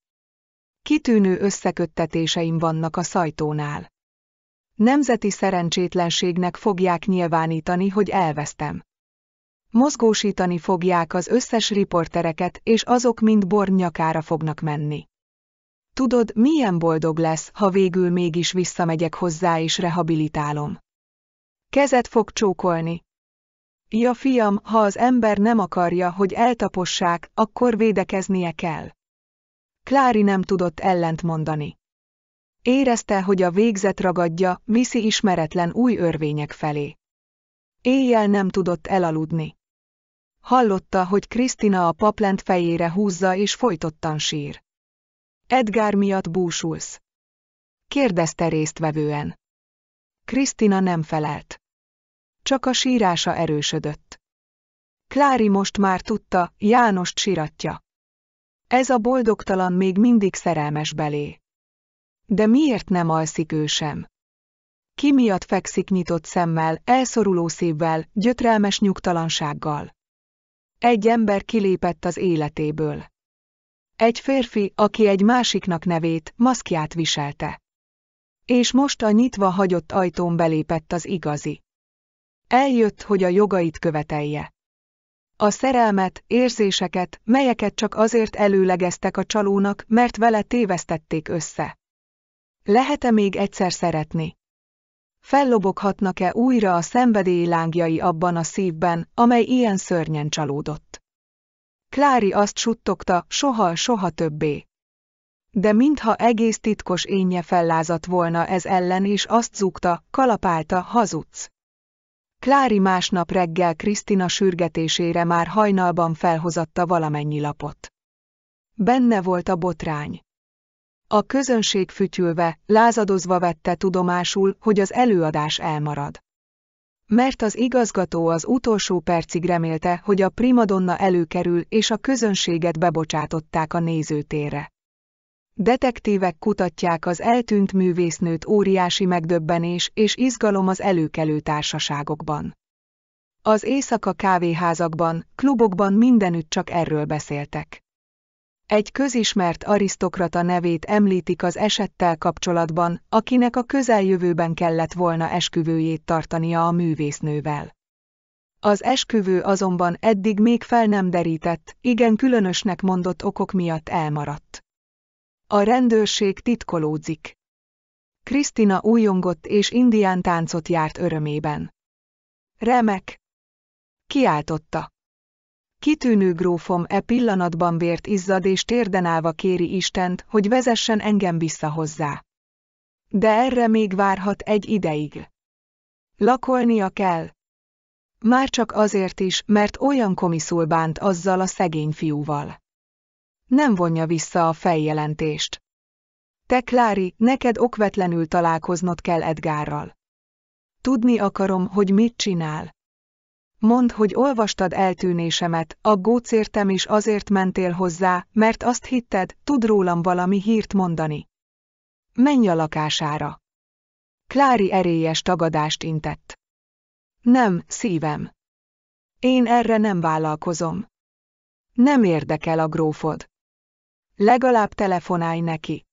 Kitűnő összeköttetéseim vannak a szajtónál. Nemzeti szerencsétlenségnek fogják nyilvánítani, hogy elvesztem. Mozgósítani fogják az összes riportereket, és azok mind Born nyakára fognak menni. Tudod, milyen boldog lesz, ha végül mégis visszamegyek hozzá és rehabilitálom. Kezet fog csókolni. Ja fiam, ha az ember nem akarja, hogy eltapossák, akkor védekeznie kell. Klári nem tudott ellent mondani. Érezte, hogy a végzet ragadja, viszi ismeretlen új örvények felé. Éjjel nem tudott elaludni. Hallotta, hogy Krisztina a paplent fejére húzza és folytottan sír. Edgár miatt búsulsz. Kérdezte résztvevően. Krisztina nem felelt. Csak a sírása erősödött. Klári most már tudta, Jánost siratja. Ez a boldogtalan még mindig szerelmes belé. De miért nem alszik ő sem? Ki miatt fekszik nyitott szemmel, elszoruló szívvel, gyötrelmes nyugtalansággal? Egy ember kilépett az életéből. Egy férfi, aki egy másiknak nevét, maszkját viselte. És most a nyitva hagyott ajtón belépett az igazi. Eljött, hogy a jogait követelje. A szerelmet, érzéseket, melyeket csak azért előlegeztek a csalónak, mert vele tévesztették össze. Lehet-e még egyszer szeretni? felloboghatnak-e újra a szenvedély lángjai abban a szívben, amely ilyen szörnyen csalódott. Klári azt suttogta, soha-soha többé. De mintha egész titkos énje fellázat volna ez ellen, és azt zúgta, kalapálta, hazudsz. Klári másnap reggel Krisztina sürgetésére már hajnalban felhozatta valamennyi lapot. Benne volt a botrány. A közönség fütyülve, lázadozva vette tudomásul, hogy az előadás elmarad. Mert az igazgató az utolsó percig remélte, hogy a primadonna előkerül és a közönséget bebocsátották a nézőtérre. Detektívek kutatják az eltűnt művésznőt óriási megdöbbenés és izgalom az előkelő társaságokban. Az éjszaka kávéházakban, klubokban mindenütt csak erről beszéltek. Egy közismert arisztokrata nevét említik az esettel kapcsolatban, akinek a közeljövőben kellett volna esküvőjét tartania a művésznővel. Az esküvő azonban eddig még fel nem derített, igen különösnek mondott okok miatt elmaradt. A rendőrség titkolódzik. Krisztina újongott és indián táncot járt örömében. Remek! Kiáltotta. Kitűnő grófom e pillanatban vért izzad és térden állva kéri Istent, hogy vezessen engem vissza hozzá. De erre még várhat egy ideig. Lakolnia kell. Már csak azért is, mert olyan komiszul bánt azzal a szegény fiúval. Nem vonja vissza a feljelentést. Te, Klári, neked okvetlenül találkoznod kell Edgárral. Tudni akarom, hogy mit csinál. Mondd, hogy olvastad eltűnésemet, aggócértem is azért mentél hozzá, mert azt hitted, tud rólam valami hírt mondani. Menj a lakására. Klári erélyes tagadást intett. Nem, szívem. Én erre nem vállalkozom. Nem érdekel a grófod. Legalább telefonálj neki.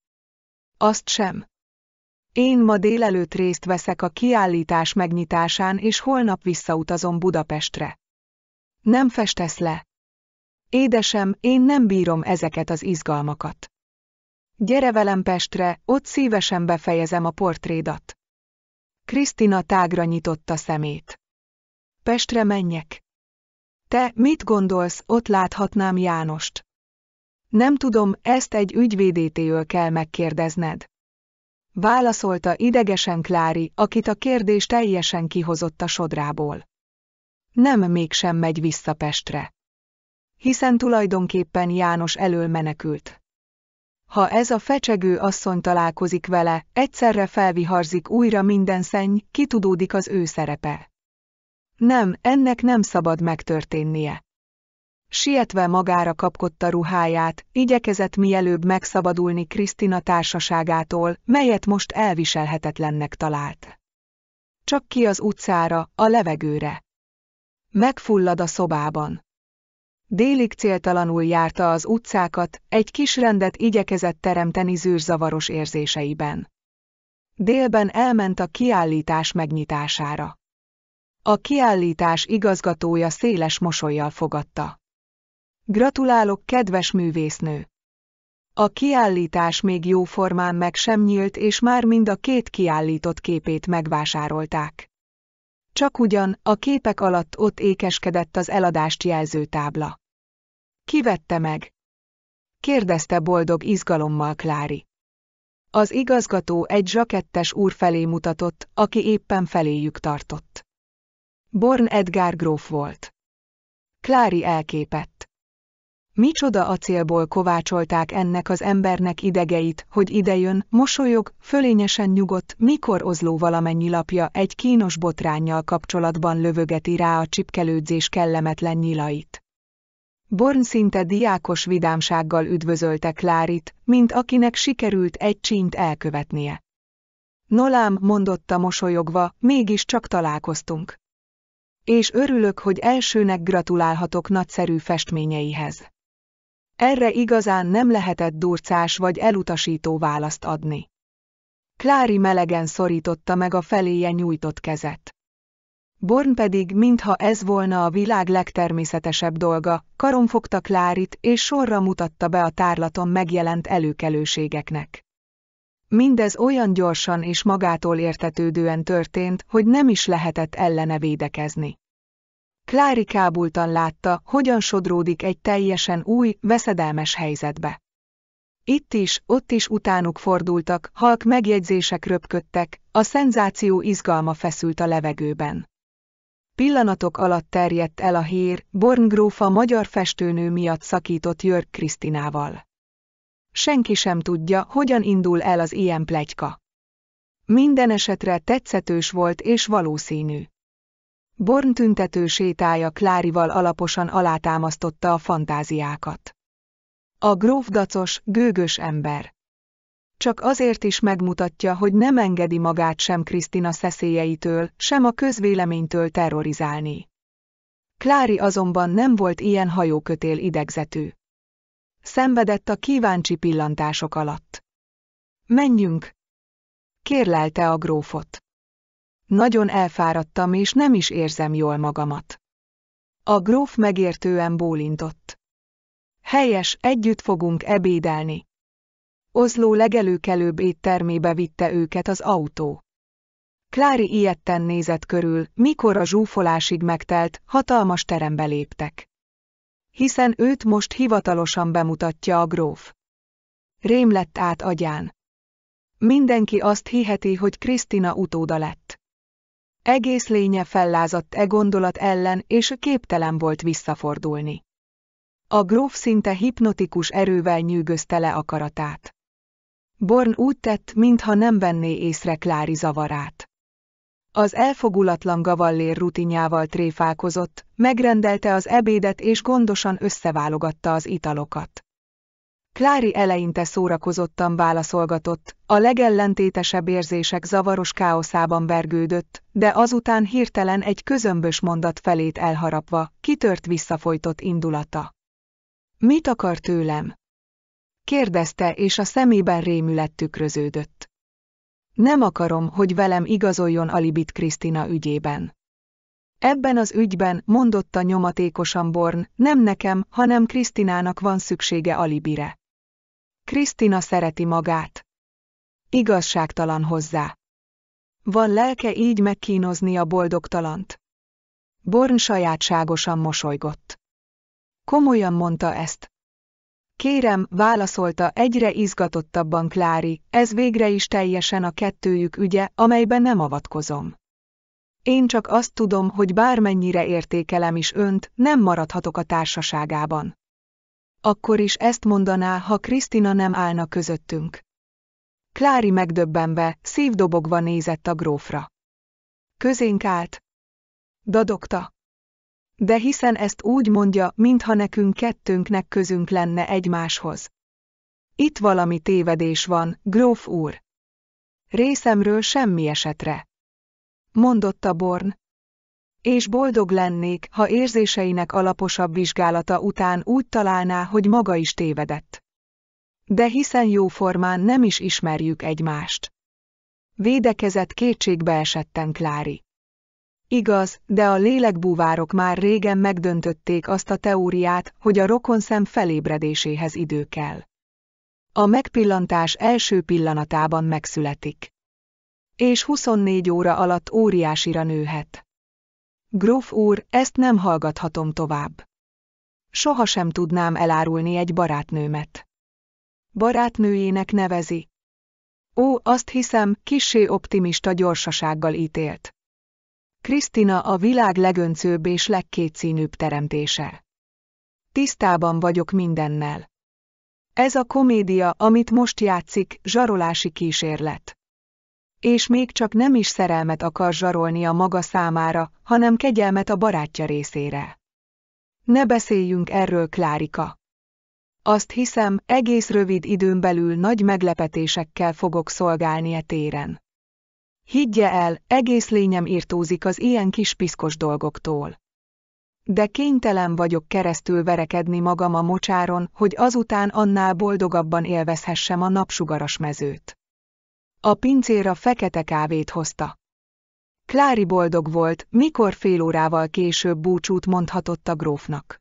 Azt sem. Én ma délelőtt részt veszek a kiállítás megnyitásán és holnap visszautazom Budapestre. Nem festesz le. Édesem, én nem bírom ezeket az izgalmakat. Gyere velem Pestre, ott szívesen befejezem a portrédat. Krisztina tágra nyitotta szemét. Pestre menjek. Te mit gondolsz, ott láthatnám Jánost? Nem tudom, ezt egy ügyvédétől kell megkérdezned válaszolta idegesen Klári, akit a kérdés teljesen kihozott a sodrából. Nem mégsem megy vissza Pestre. Hiszen tulajdonképpen János elől menekült. Ha ez a fecsegő asszony találkozik vele, egyszerre felviharzik újra minden szenny, kitudódik az ő szerepe. Nem, ennek nem szabad megtörténnie. Sietve magára kapkodta ruháját, igyekezett mielőbb megszabadulni Krisztina társaságától, melyet most elviselhetetlennek talált. Csak ki az utcára, a levegőre. Megfullad a szobában. Délig céltalanul járta az utcákat, egy kis rendet igyekezett teremteni zűrzavaros érzéseiben. Délben elment a kiállítás megnyitására. A kiállítás igazgatója széles mosolyjal fogadta. Gratulálok, kedves művésznő! A kiállítás még formán meg sem nyílt, és már mind a két kiállított képét megvásárolták. Csak ugyan, a képek alatt ott ékeskedett az eladást jelző tábla. vette meg? kérdezte boldog izgalommal Klári. Az igazgató egy zsakettes úr felé mutatott, aki éppen feléjük tartott. Born Edgar gróf volt. Klári elképett. Micsoda acélból kovácsolták ennek az embernek idegeit, hogy idejön, mosolyog, fölényesen nyugodt, mikor ozló valamennyi lapja egy kínos botránnyal kapcsolatban lövögeti rá a csipkelődzés kellemetlen nyilait. Born szinte diákos vidámsággal üdvözölte Klárit, mint akinek sikerült egy csínt elkövetnie. Nolám, mondotta mosolyogva, mégiscsak találkoztunk. És örülök, hogy elsőnek gratulálhatok nagyszerű festményeihez. Erre igazán nem lehetett durcás vagy elutasító választ adni. Klári melegen szorította meg a feléje nyújtott kezet. Born pedig, mintha ez volna a világ legtermészetesebb dolga, karomfogta Klárit és sorra mutatta be a tárlaton megjelent előkelőségeknek. Mindez olyan gyorsan és magától értetődően történt, hogy nem is lehetett ellene védekezni. Klári kábultan látta, hogyan sodródik egy teljesen új, veszedelmes helyzetbe. Itt is, ott is utánuk fordultak, halk megjegyzések röpködtek, a szenzáció izgalma feszült a levegőben. Pillanatok alatt terjedt el a hír, Born grófa magyar festőnő miatt szakított Jörg Krisztinával. Senki sem tudja, hogyan indul el az ilyen plegyka. Minden esetre tetszetős volt és valószínű. Born tüntető sétája Klárival alaposan alátámasztotta a fantáziákat. A gróf dacos, gőgös ember. Csak azért is megmutatja, hogy nem engedi magát sem Krisztina szeszélyeitől, sem a közvéleménytől terrorizálni. Klári azonban nem volt ilyen hajókötél idegzetű. Szenvedett a kíváncsi pillantások alatt. Menjünk! Kérlelte a grófot. Nagyon elfáradtam és nem is érzem jól magamat. A gróf megértően bólintott. Helyes, együtt fogunk ebédelni. Ozló legelőkelőbb éttermébe vitte őket az autó. Klári ilyetten nézett körül, mikor a zsúfolásig megtelt, hatalmas terembe léptek. Hiszen őt most hivatalosan bemutatja a gróf. Rém lett át agyán. Mindenki azt hiheti, hogy Krisztina utóda lett. Egész lénye fellázadt e gondolat ellen, és képtelen volt visszafordulni. A gróf szinte hipnotikus erővel nyűgözte le akaratát. Born úgy tett, mintha nem venné észre Klári zavarát. Az elfogulatlan gavallér rutinjával tréfálkozott, megrendelte az ebédet és gondosan összeválogatta az italokat. Klári eleinte szórakozottan válaszolgatott, a legellentétesebb érzések zavaros káoszában vergődött, de azután hirtelen egy közömbös mondat felét elharapva, kitört visszafolytott indulata. Mit akar tőlem? kérdezte, és a szemében rémület tükröződött. Nem akarom, hogy velem igazoljon alibit Krisztina ügyében. Ebben az ügyben, mondotta nyomatékosan Born, nem nekem, hanem Krisztinának van szüksége alibire. Krisztina szereti magát. Igazságtalan hozzá. Van lelke így megkínozni a boldogtalant. Born sajátságosan mosolygott. Komolyan mondta ezt. Kérem, válaszolta egyre izgatottabban Klári, ez végre is teljesen a kettőjük ügye, amelyben nem avatkozom. Én csak azt tudom, hogy bármennyire értékelem is önt, nem maradhatok a társaságában. Akkor is ezt mondaná, ha Krisztina nem állna közöttünk. Klári megdöbbenve, szívdobogva nézett a grófra. Közénk állt. Dadogta. De hiszen ezt úgy mondja, mintha nekünk kettőnknek közünk lenne egymáshoz. Itt valami tévedés van, gróf úr. Részemről semmi esetre. Mondotta Born, és boldog lennék, ha érzéseinek alaposabb vizsgálata után úgy találná, hogy maga is tévedett. De hiszen jóformán nem is ismerjük egymást. Védekezett kétségbe esetten Klári. Igaz, de a lélekbúvárok már régen megdöntötték azt a teóriát, hogy a rokonszem felébredéséhez idő kell. A megpillantás első pillanatában megszületik. És 24 óra alatt óriásira nőhet. Gróf úr, ezt nem hallgathatom tovább. Soha sem tudnám elárulni egy barátnőmet. Barátnőjének nevezi. Ó, azt hiszem, kissé optimista gyorsasággal ítélt. Krisztina a világ legöncőbb és legkétszínűbb teremtése. Tisztában vagyok mindennel. Ez a komédia, amit most játszik, zsarolási kísérlet és még csak nem is szerelmet akar zsarolni a maga számára, hanem kegyelmet a barátja részére. Ne beszéljünk erről, Klárika. Azt hiszem, egész rövid időn belül nagy meglepetésekkel fogok szolgálni a e téren. Higgye el, egész lényem írtózik az ilyen kis piszkos dolgoktól. De kénytelen vagyok keresztül verekedni magam a mocsáron, hogy azután annál boldogabban élvezhessem a napsugaras mezőt. A pincér a fekete kávét hozta. Klári boldog volt, mikor fél órával később búcsút mondhatott a grófnak.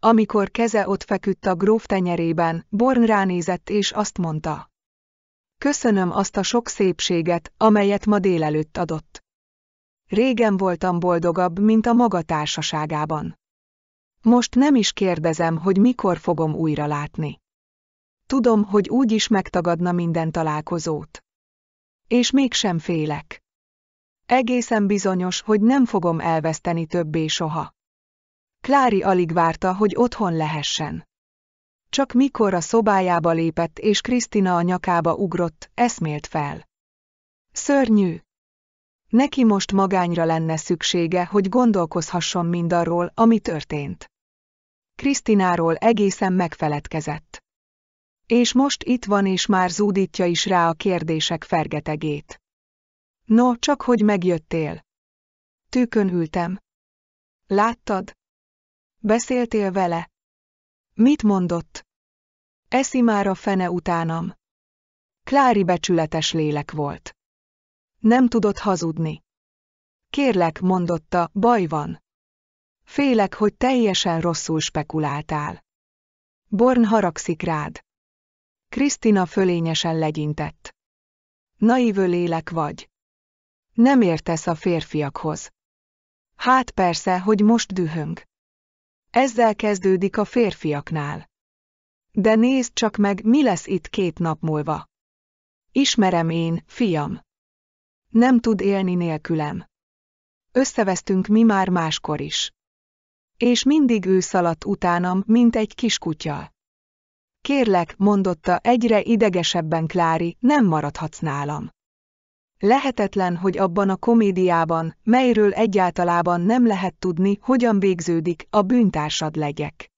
Amikor keze ott feküdt a gróf tenyerében, Born ránézett és azt mondta. Köszönöm azt a sok szépséget, amelyet ma délelőtt adott. Régen voltam boldogabb, mint a maga társaságában. Most nem is kérdezem, hogy mikor fogom újra látni. Tudom, hogy úgy is megtagadna minden találkozót. És mégsem félek. Egészen bizonyos, hogy nem fogom elveszteni többé soha. Klári alig várta, hogy otthon lehessen. Csak mikor a szobájába lépett és Krisztina a nyakába ugrott, eszmélt fel. Szörnyű! Neki most magányra lenne szüksége, hogy gondolkozhasson mindarról, ami történt. Krisztináról egészen megfeledkezett. És most itt van és már zúdítja is rá a kérdések fergetegét. No, csak hogy megjöttél. Tűkön ültem. Láttad? Beszéltél vele? Mit mondott? Eszi már a fene utánam. Klári becsületes lélek volt. Nem tudott hazudni. Kérlek, mondotta, baj van. Félek, hogy teljesen rosszul spekuláltál. Born haragszik rád. Krisztina fölényesen legyintett. Naívő lélek vagy. Nem értesz a férfiakhoz. Hát persze, hogy most dühöng. Ezzel kezdődik a férfiaknál. De nézd csak meg, mi lesz itt két nap múlva. Ismerem én, fiam. Nem tud élni nélkülem. Összevesztünk mi már máskor is. És mindig ő szaladt utánam, mint egy kiskutya. Kérlek, mondotta egyre idegesebben Klári, nem maradhatsz nálam. Lehetetlen, hogy abban a komédiában, melyről egyáltalában nem lehet tudni, hogyan végződik, a bűntársad legyek.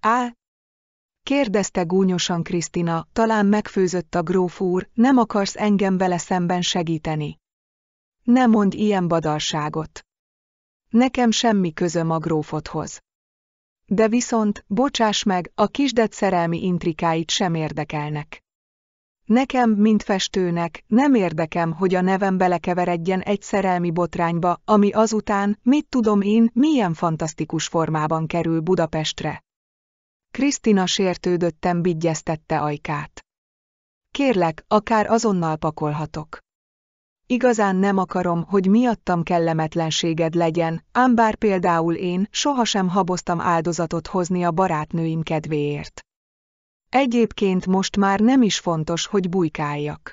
Á, kérdezte gúnyosan Krisztina, talán megfőzött a gróf úr, nem akarsz engem vele szemben segíteni. Ne mondj ilyen badalságot! Nekem semmi közöm a grófothoz. De viszont, bocsáss meg, a kisdet szerelmi intrikáit sem érdekelnek. Nekem, mint festőnek, nem érdekem, hogy a nevem belekeveredjen egy szerelmi botrányba, ami azután, mit tudom én, milyen fantasztikus formában kerül Budapestre. Krisztina sértődöttem bigyeztette ajkát. Kérlek, akár azonnal pakolhatok. Igazán nem akarom, hogy miattam kellemetlenséged legyen, ám bár például én sohasem haboztam áldozatot hozni a barátnőim kedvéért. Egyébként most már nem is fontos, hogy bujkáljak.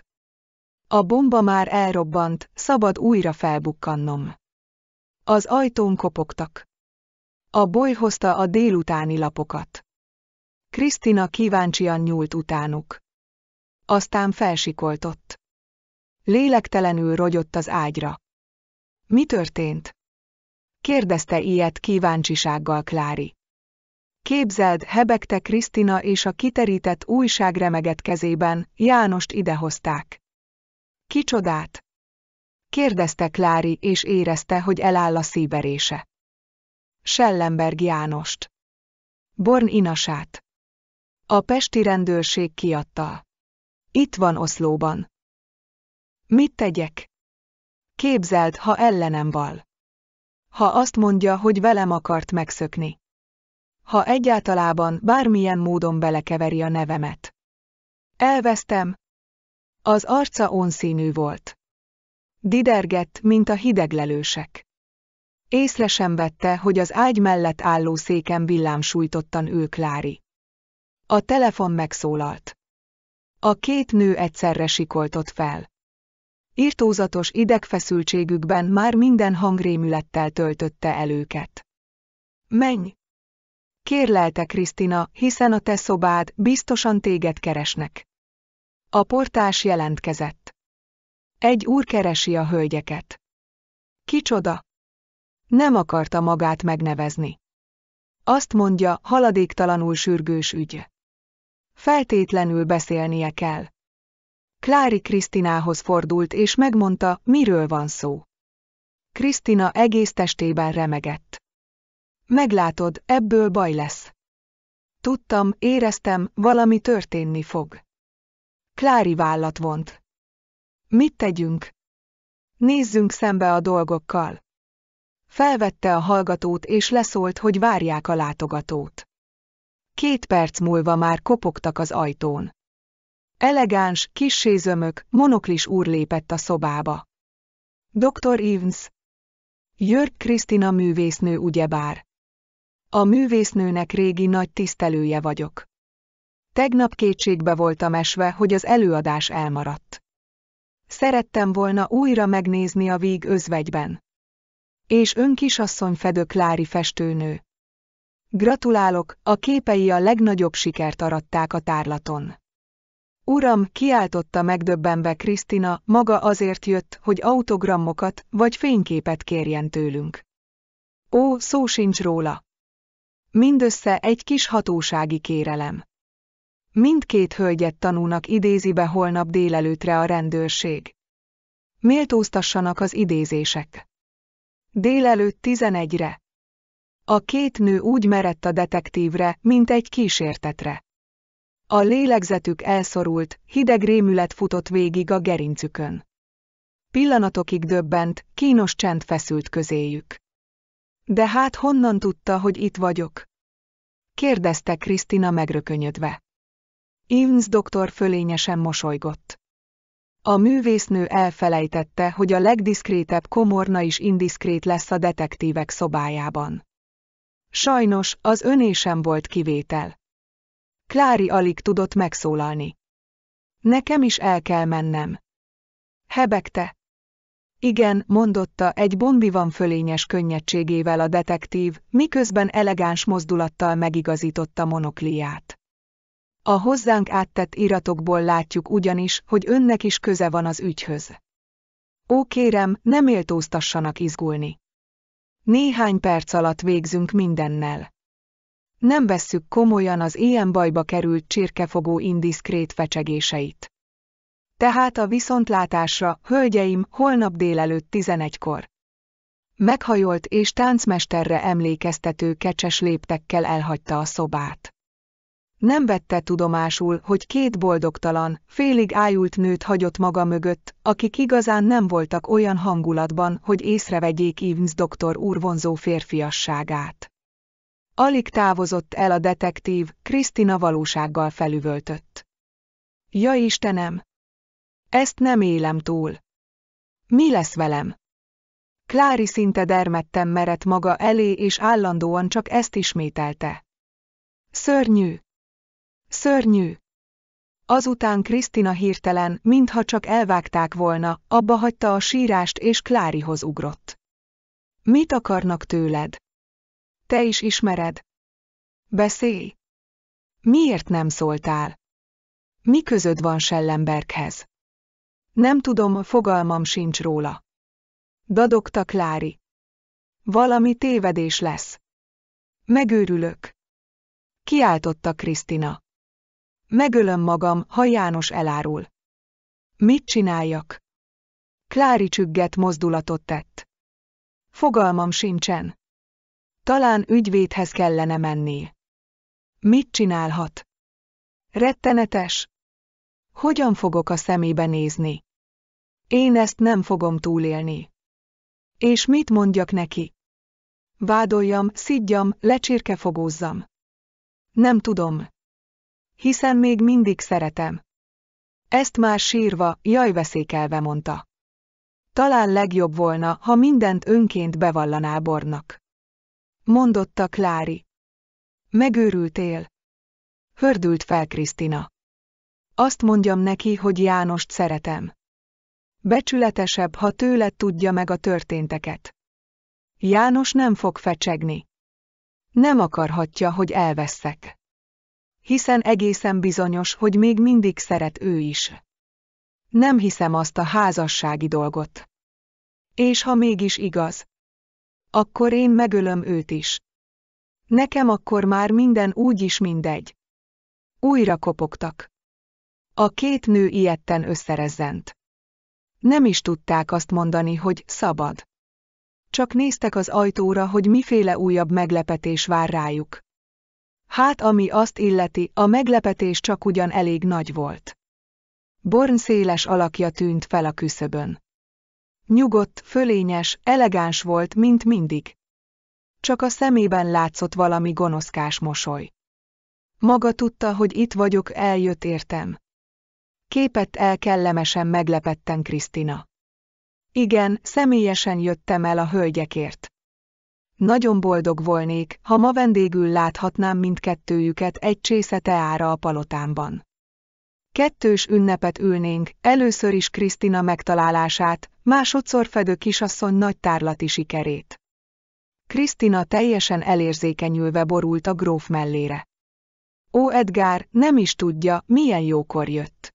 A bomba már elrobbant, szabad újra felbukkannom. Az ajtón kopogtak. A boly hozta a délutáni lapokat. Krisztina kíváncsian nyúlt utánuk. Aztán felsikoltott. Lélektelenül rogyott az ágyra. Mi történt? Kérdezte ilyet kíváncsisággal Klári. Képzeld, hebegte Krisztina és a kiterített újságremeget kezében, Jánost idehozták. Kicsodát? Kérdezte Klári, és érezte, hogy eláll a szíverése. Schellenberg Jánost. Born Inasát. A pesti rendőrség kiadta. Itt van Oszlóban. Mit tegyek? Képzeld, ha ellenem bal. Ha azt mondja, hogy velem akart megszökni. Ha egyáltalában bármilyen módon belekeveri a nevemet. Elvesztem. Az arca onszínű volt. Didergett, mint a hideglelősek. Észre sem vette, hogy az ágy mellett álló széken villámsújtottan ő Klári. A telefon megszólalt. A két nő egyszerre sikoltott fel. Írtózatos idegfeszültségükben már minden hangrémülettel töltötte el őket. Menj! Kérlelte Krisztina, hiszen a te szobád, biztosan téged keresnek. A portás jelentkezett. Egy úr keresi a hölgyeket. Kicsoda? Nem akarta magát megnevezni. Azt mondja, haladéktalanul sürgős ügy. Feltétlenül beszélnie kell. Klári Krisztinához fordult és megmondta, miről van szó. Krisztina egész testében remegett. Meglátod, ebből baj lesz. Tudtam, éreztem, valami történni fog. Klári vállat vont. Mit tegyünk? Nézzünk szembe a dolgokkal. Felvette a hallgatót és leszólt, hogy várják a látogatót. Két perc múlva már kopogtak az ajtón. Elegáns, kissézömök, monoklis úr lépett a szobába. Dr. Evans. Jörg Krisztina művésznő ugyebár. A művésznőnek régi nagy tisztelője vagyok. Tegnap kétségbe voltam esve, hogy az előadás elmaradt. Szerettem volna újra megnézni a víg özvegyben. És ön kisasszony fedő Klári festőnő. Gratulálok, a képei a legnagyobb sikert aratták a tárlaton. Uram, kiáltotta megdöbbenve Krisztina, maga azért jött, hogy autogramokat vagy fényképet kérjen tőlünk. Ó, szó sincs róla. Mindössze egy kis hatósági kérelem. Mindkét hölgyet tanúnak idézi be holnap délelőtre a rendőrség. Méltóztassanak az idézések. Délelőtt 11-re. A két nő úgy merett a detektívre, mint egy kísértetre. A lélegzetük elszorult, hideg rémület futott végig a gerincükön. Pillanatokig döbbent, kínos csend feszült közéjük. De hát honnan tudta, hogy itt vagyok? kérdezte Krisztina megrökönyödve. Ivns doktor fölényesen mosolygott. A művésznő elfelejtette, hogy a legdiszkrétebb komorna is indiszkrét lesz a detektívek szobájában. Sajnos az öné sem volt kivétel. Klári alig tudott megszólalni. Nekem is el kell mennem. Hebegte. Igen, mondotta egy van fölényes könnyedségével a detektív, miközben elegáns mozdulattal megigazította monokliát. A hozzánk áttett iratokból látjuk ugyanis, hogy önnek is köze van az ügyhöz. Ó kérem, ne méltóztassanak izgulni. Néhány perc alatt végzünk mindennel nem vesszük komolyan az ilyen bajba került csirkefogó indiszkrét fecsegéseit. Tehát a viszontlátásra, hölgyeim, holnap délelőtt 11-kor. Meghajolt és táncmesterre emlékeztető kecses léptekkel elhagyta a szobát. Nem vette tudomásul, hogy két boldogtalan, félig ájult nőt hagyott maga mögött, akik igazán nem voltak olyan hangulatban, hogy észrevegyék Ivns doktor úr vonzó férfiasságát. Alig távozott el a detektív, Krisztina valósággal felüvöltött. Ja Istenem! Ezt nem élem túl. Mi lesz velem? Klári szinte dermedtem merett maga elé, és állandóan csak ezt ismételte. Szörnyű! Szörnyű! Azután Krisztina hirtelen, mintha csak elvágták volna, abba hagyta a sírást és Klárihoz ugrott. Mit akarnak tőled? Te is ismered. Beszélj! Miért nem szóltál? Mi közöd van Schellenberghez? Nem tudom, fogalmam sincs róla. Dadogta Klári. Valami tévedés lesz. Megőrülök. Kiáltotta Krisztina. Megölöm magam, ha János elárul. Mit csináljak? Klári csügget mozdulatot tett. Fogalmam sincsen. Talán ügyvédhez kellene menni. Mit csinálhat? Rettenetes. Hogyan fogok a szemébe nézni? Én ezt nem fogom túlélni. És mit mondjak neki? Vádoljam, szidjam, lecsirkefogózzam. Nem tudom. Hiszen még mindig szeretem. Ezt már sírva, jaj veszékelve mondta. Talán legjobb volna, ha mindent önként bevallaná Bornak mondotta Klári. Megőrültél. Hördült fel Krisztina. Azt mondjam neki, hogy Jánost szeretem. Becsületesebb, ha tőle tudja meg a történteket. János nem fog fecsegni. Nem akarhatja, hogy elveszek. Hiszen egészen bizonyos, hogy még mindig szeret ő is. Nem hiszem azt a házassági dolgot. És ha mégis igaz, akkor én megölöm őt is. Nekem akkor már minden úgy is mindegy. Újra kopogtak. A két nő ilyetten összerezzent. Nem is tudták azt mondani, hogy szabad. Csak néztek az ajtóra, hogy miféle újabb meglepetés vár rájuk. Hát ami azt illeti, a meglepetés csak ugyan elég nagy volt. Born széles alakja tűnt fel a küszöbön. Nyugodt, fölényes, elegáns volt, mint mindig. Csak a szemében látszott valami gonoszkás mosoly. Maga tudta, hogy itt vagyok, eljött értem. Képett el kellemesen meglepetten Krisztina. Igen, személyesen jöttem el a hölgyekért. Nagyon boldog volnék, ha ma vendégül láthatnám mindkettőjüket egy csésze teára a palotámban. Kettős ünnepet ülnénk, először is Krisztina megtalálását, másodszor fedő kisasszony nagy tárlati sikerét. Krisztina teljesen elérzékenyülve borult a gróf mellére. Ó Edgár, nem is tudja, milyen jókor jött.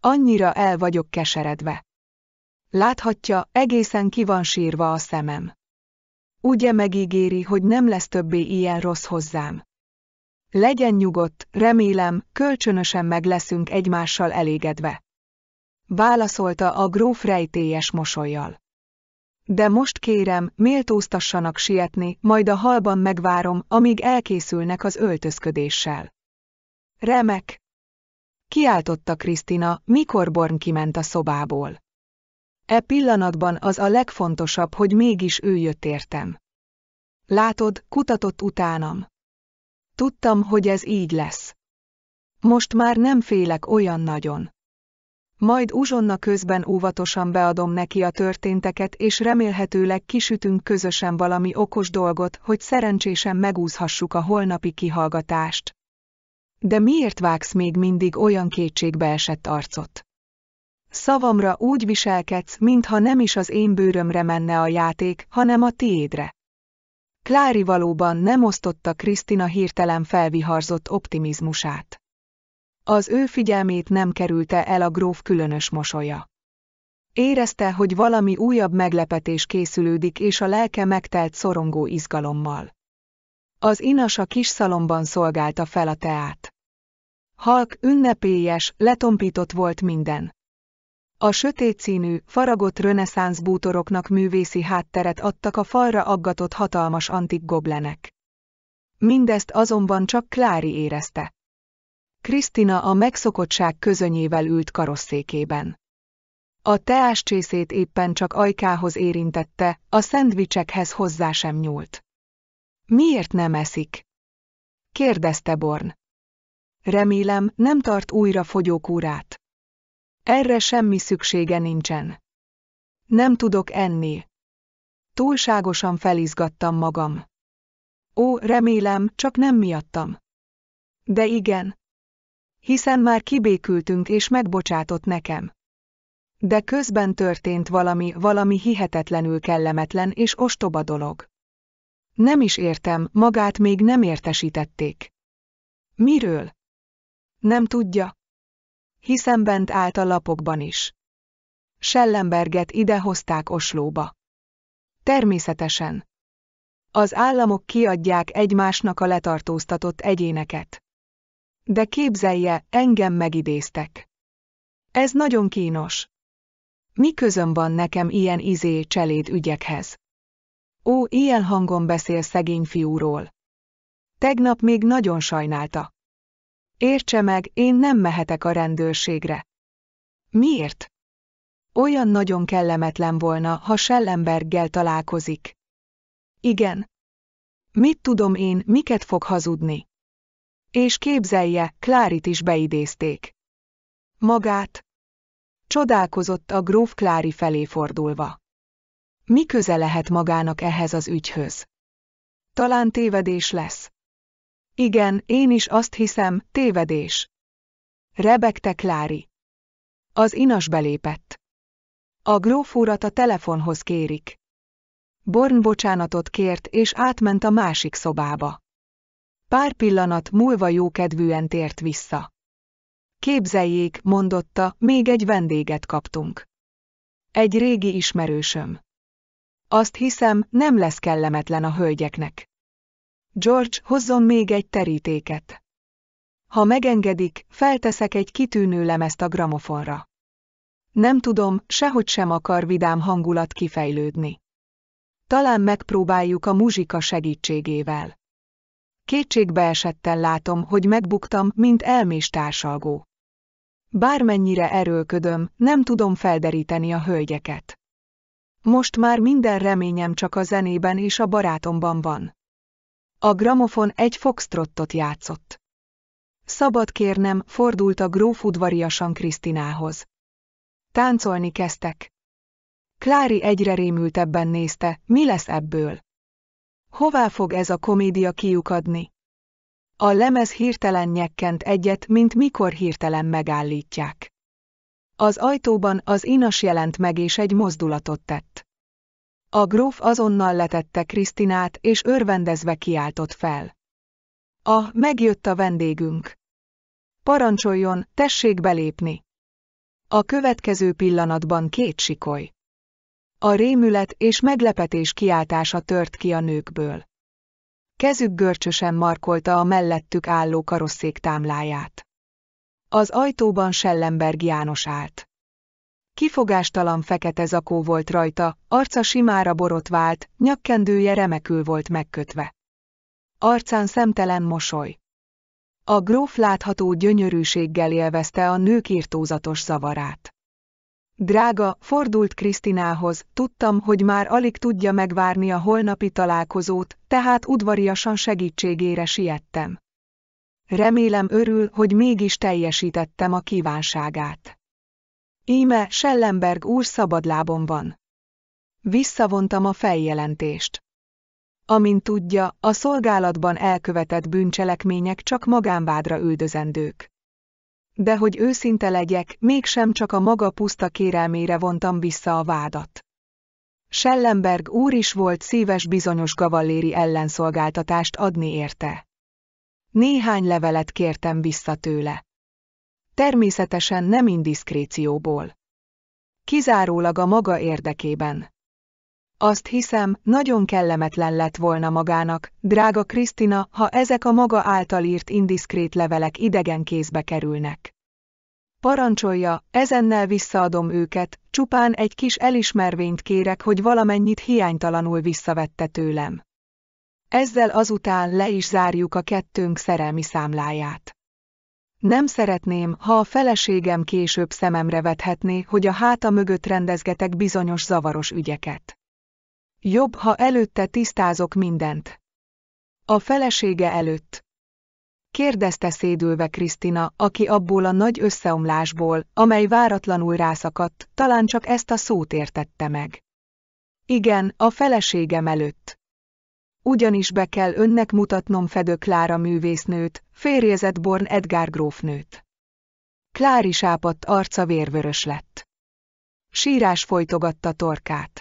Annyira el vagyok keseredve. Láthatja, egészen ki van sírva a szemem. Ugye megígéri, hogy nem lesz többé ilyen rossz hozzám. Legyen nyugodt, remélem, kölcsönösen meg leszünk egymással elégedve. Válaszolta a gróf rejtélyes mosolyjal. De most kérem, méltóztassanak sietni, majd a halban megvárom, amíg elkészülnek az öltözködéssel. Remek! Kiáltotta Krisztina, mikor Born kiment a szobából. E pillanatban az a legfontosabb, hogy mégis ő jött értem. Látod, kutatott utánam. Tudtam, hogy ez így lesz. Most már nem félek olyan nagyon. Majd uzsonna közben óvatosan beadom neki a történteket, és remélhetőleg kisütünk közösen valami okos dolgot, hogy szerencsésen megúzhassuk a holnapi kihallgatást. De miért vágsz még mindig olyan kétségbeesett arcot? Szavamra úgy viselkedsz, mintha nem is az én bőrömre menne a játék, hanem a tiédre. Klári valóban nem osztotta Krisztina hirtelen felviharzott optimizmusát. Az ő figyelmét nem kerülte el a gróf különös mosolya. Érezte, hogy valami újabb meglepetés készülődik, és a lelke megtelt szorongó izgalommal. Az inas a kis szalomban szolgálta fel a teát. Halk, ünnepélyes, letompított volt minden. A sötét színű, faragott reneszánsz bútoroknak művészi hátteret adtak a falra aggatott hatalmas antik goblenek. Mindezt azonban csak Klári érezte. Krisztina a megszokottság közönyével ült karosszékében. A teáscsészét éppen csak ajkához érintette, a szendvicsekhez hozzá sem nyúlt. Miért nem eszik? kérdezte Born. Remélem, nem tart újra fogyókúrát. Erre semmi szüksége nincsen. Nem tudok enni. Túlságosan felizgattam magam. Ó, remélem, csak nem miattam. De igen. Hiszen már kibékültünk és megbocsátott nekem. De közben történt valami, valami hihetetlenül kellemetlen és ostoba dolog. Nem is értem, magát még nem értesítették. Miről? Nem tudja hiszen bent állt a lapokban is. Schellenberget idehozták Oslóba. Természetesen. Az államok kiadják egymásnak a letartóztatott egyéneket. De képzelje, engem megidéztek. Ez nagyon kínos. Mi közöm van nekem ilyen izé cseléd ügyekhez? Ó, ilyen hangon beszél szegény fiúról. Tegnap még nagyon sajnálta. Értse meg, én nem mehetek a rendőrségre. Miért? Olyan nagyon kellemetlen volna, ha Schellenberggel találkozik. Igen. Mit tudom én, miket fog hazudni? És képzelje, Klárit is beidézték. Magát. Csodálkozott a gróf Klári felé fordulva. Mi köze lehet magának ehhez az ügyhöz? Talán tévedés lesz. Igen, én is azt hiszem, tévedés. Rebekte Klári. Az inas belépett. A gróf urat a telefonhoz kérik. Born bocsánatot kért, és átment a másik szobába. Pár pillanat múlva jókedvűen tért vissza. Képzeljék, mondotta, még egy vendéget kaptunk. Egy régi ismerősöm. Azt hiszem, nem lesz kellemetlen a hölgyeknek. George, hozzon még egy terítéket. Ha megengedik, felteszek egy kitűnő lemezt a gramofonra. Nem tudom, sehogy sem akar vidám hangulat kifejlődni. Talán megpróbáljuk a muzsika segítségével. Kétségbe esetten látom, hogy megbuktam, mint elmés társalgó. Bármennyire erőlködöm, nem tudom felderíteni a hölgyeket. Most már minden reményem csak a zenében és a barátomban van. A gramofon egy foxtrottot játszott. Szabad kérnem, fordult a gróf udvariasan Krisztinához. Táncolni kezdtek. Klári egyre rémültebben nézte, mi lesz ebből. Hová fog ez a komédia kiukadni? A lemez hirtelen nyekkent egyet, mint mikor hirtelen megállítják. Az ajtóban az inas jelent meg és egy mozdulatot tett. A gróf azonnal letette Krisztinát, és örvendezve kiáltott fel. A, megjött a vendégünk. Parancsoljon, tessék belépni. A következő pillanatban két sikoly. A rémület és meglepetés kiáltása tört ki a nőkből. Kezük görcsösen markolta a mellettük álló karosszék támláját. Az ajtóban Schellenberg János állt. Kifogástalan fekete zakó volt rajta, arca simára borotvált, nyakkendője remekül volt megkötve. Arcán szemtelen mosoly. A gróf látható gyönyörűséggel élvezte a nők írtózatos zavarát. Drága, fordult Krisztinához, tudtam, hogy már alig tudja megvárni a holnapi találkozót, tehát udvariasan segítségére siettem. Remélem örül, hogy mégis teljesítettem a kívánságát. Íme, Schellenberg úr szabadlábon van. Visszavontam a feljelentést. Amint tudja, a szolgálatban elkövetett bűncselekmények csak magánvádra üldözendők. De hogy őszinte legyek, mégsem csak a maga puszta kérelmére vontam vissza a vádat. Schellenberg úr is volt szíves bizonyos gavalléri ellenszolgáltatást adni érte. Néhány levelet kértem vissza tőle természetesen nem indiszkrécióból. Kizárólag a maga érdekében. Azt hiszem, nagyon kellemetlen lett volna magának, drága Krisztina, ha ezek a maga által írt indiszkrét levelek idegen kézbe kerülnek. Parancsolja, ezennel visszaadom őket, csupán egy kis elismervényt kérek, hogy valamennyit hiánytalanul visszavette tőlem. Ezzel azután le is zárjuk a kettőnk szerelmi számláját. Nem szeretném, ha a feleségem később szememre vethetné, hogy a háta mögött rendezgetek bizonyos zavaros ügyeket. Jobb, ha előtte tisztázok mindent. A felesége előtt. Kérdezte szédülve Krisztina, aki abból a nagy összeomlásból, amely váratlanul rászakadt, talán csak ezt a szót értette meg. Igen, a feleségem előtt ugyanis be kell önnek mutatnom Fedő Klára művésznőt, férjezett Born Edgar grófnőt. Klári sápadt arca vérvörös lett. Sírás folytogatta torkát.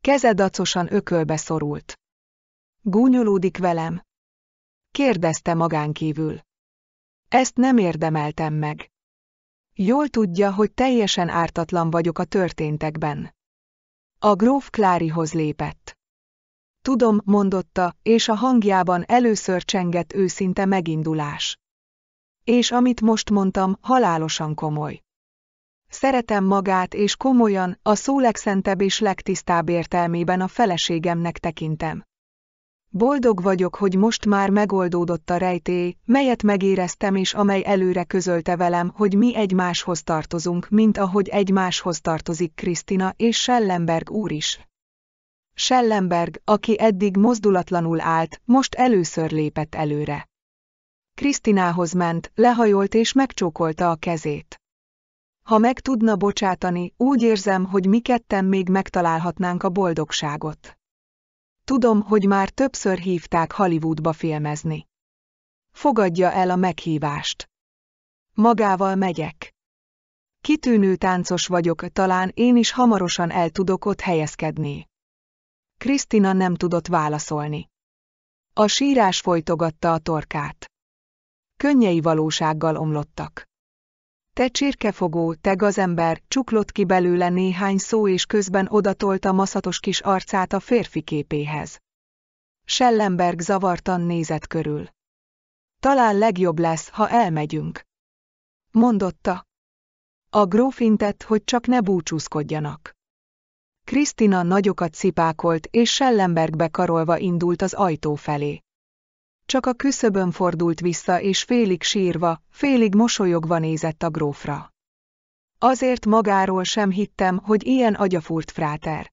Keze dacosan ökölbe szorult. Gúnyolódik velem? Kérdezte magánkívül. Ezt nem érdemeltem meg. Jól tudja, hogy teljesen ártatlan vagyok a történtekben. A gróf Klárihoz lépett. Tudom, mondotta, és a hangjában először csengett őszinte megindulás. És amit most mondtam, halálosan komoly. Szeretem magát és komolyan, a szó legszentebb és legtisztább értelmében a feleségemnek tekintem. Boldog vagyok, hogy most már megoldódott a rejtély, melyet megéreztem és amely előre közölte velem, hogy mi egymáshoz tartozunk, mint ahogy egymáshoz tartozik Krisztina és Schellenberg úr is. Schellenberg, aki eddig mozdulatlanul állt, most először lépett előre. Krisztinához ment, lehajolt és megcsókolta a kezét. Ha meg tudna bocsátani, úgy érzem, hogy mi ketten még megtalálhatnánk a boldogságot. Tudom, hogy már többször hívták Hollywoodba filmezni. Fogadja el a meghívást. Magával megyek. Kitűnő táncos vagyok, talán én is hamarosan el tudok ott helyezkedni. Krisztina nem tudott válaszolni. A sírás folytogatta a torkát. Könnyei valósággal omlottak. Te csirkefogó, te gazember, csuklott ki belőle néhány szó és közben odatolta maszatos kis arcát a férfi képéhez. Schellenberg zavartan nézett körül. Talán legjobb lesz, ha elmegyünk. Mondotta. A gróf intett, hogy csak ne búcsúzkodjanak. Krisztina nagyokat szipákolt, és Schellenbergbe karolva indult az ajtó felé. Csak a küszöbön fordult vissza, és félig sírva, félig mosolyogva nézett a grófra. Azért magáról sem hittem, hogy ilyen agyafúrt fráter.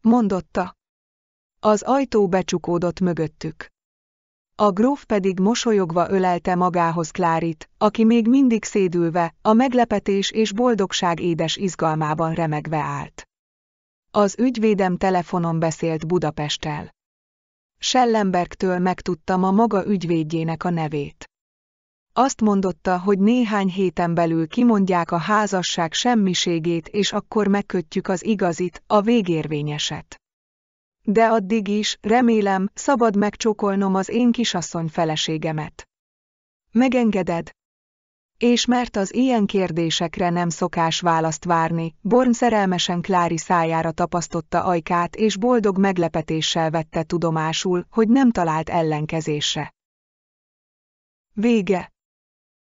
Mondotta. Az ajtó becsukódott mögöttük. A gróf pedig mosolyogva ölelte magához Klárit, aki még mindig szédülve, a meglepetés és boldogság édes izgalmában remegve állt. Az ügyvédem telefonon beszélt Budapesttel. Schellenbergtől megtudtam a maga ügyvédjének a nevét. Azt mondotta, hogy néhány héten belül kimondják a házasság semmiségét, és akkor megkötjük az igazit, a végérvényeset. De addig is, remélem, szabad megcsokolnom az én kisasszony feleségemet. Megengeded? és mert az ilyen kérdésekre nem szokás választ várni, Born szerelmesen Klári szájára tapasztotta ajkát és boldog meglepetéssel vette tudomásul, hogy nem talált ellenkezésre. Vége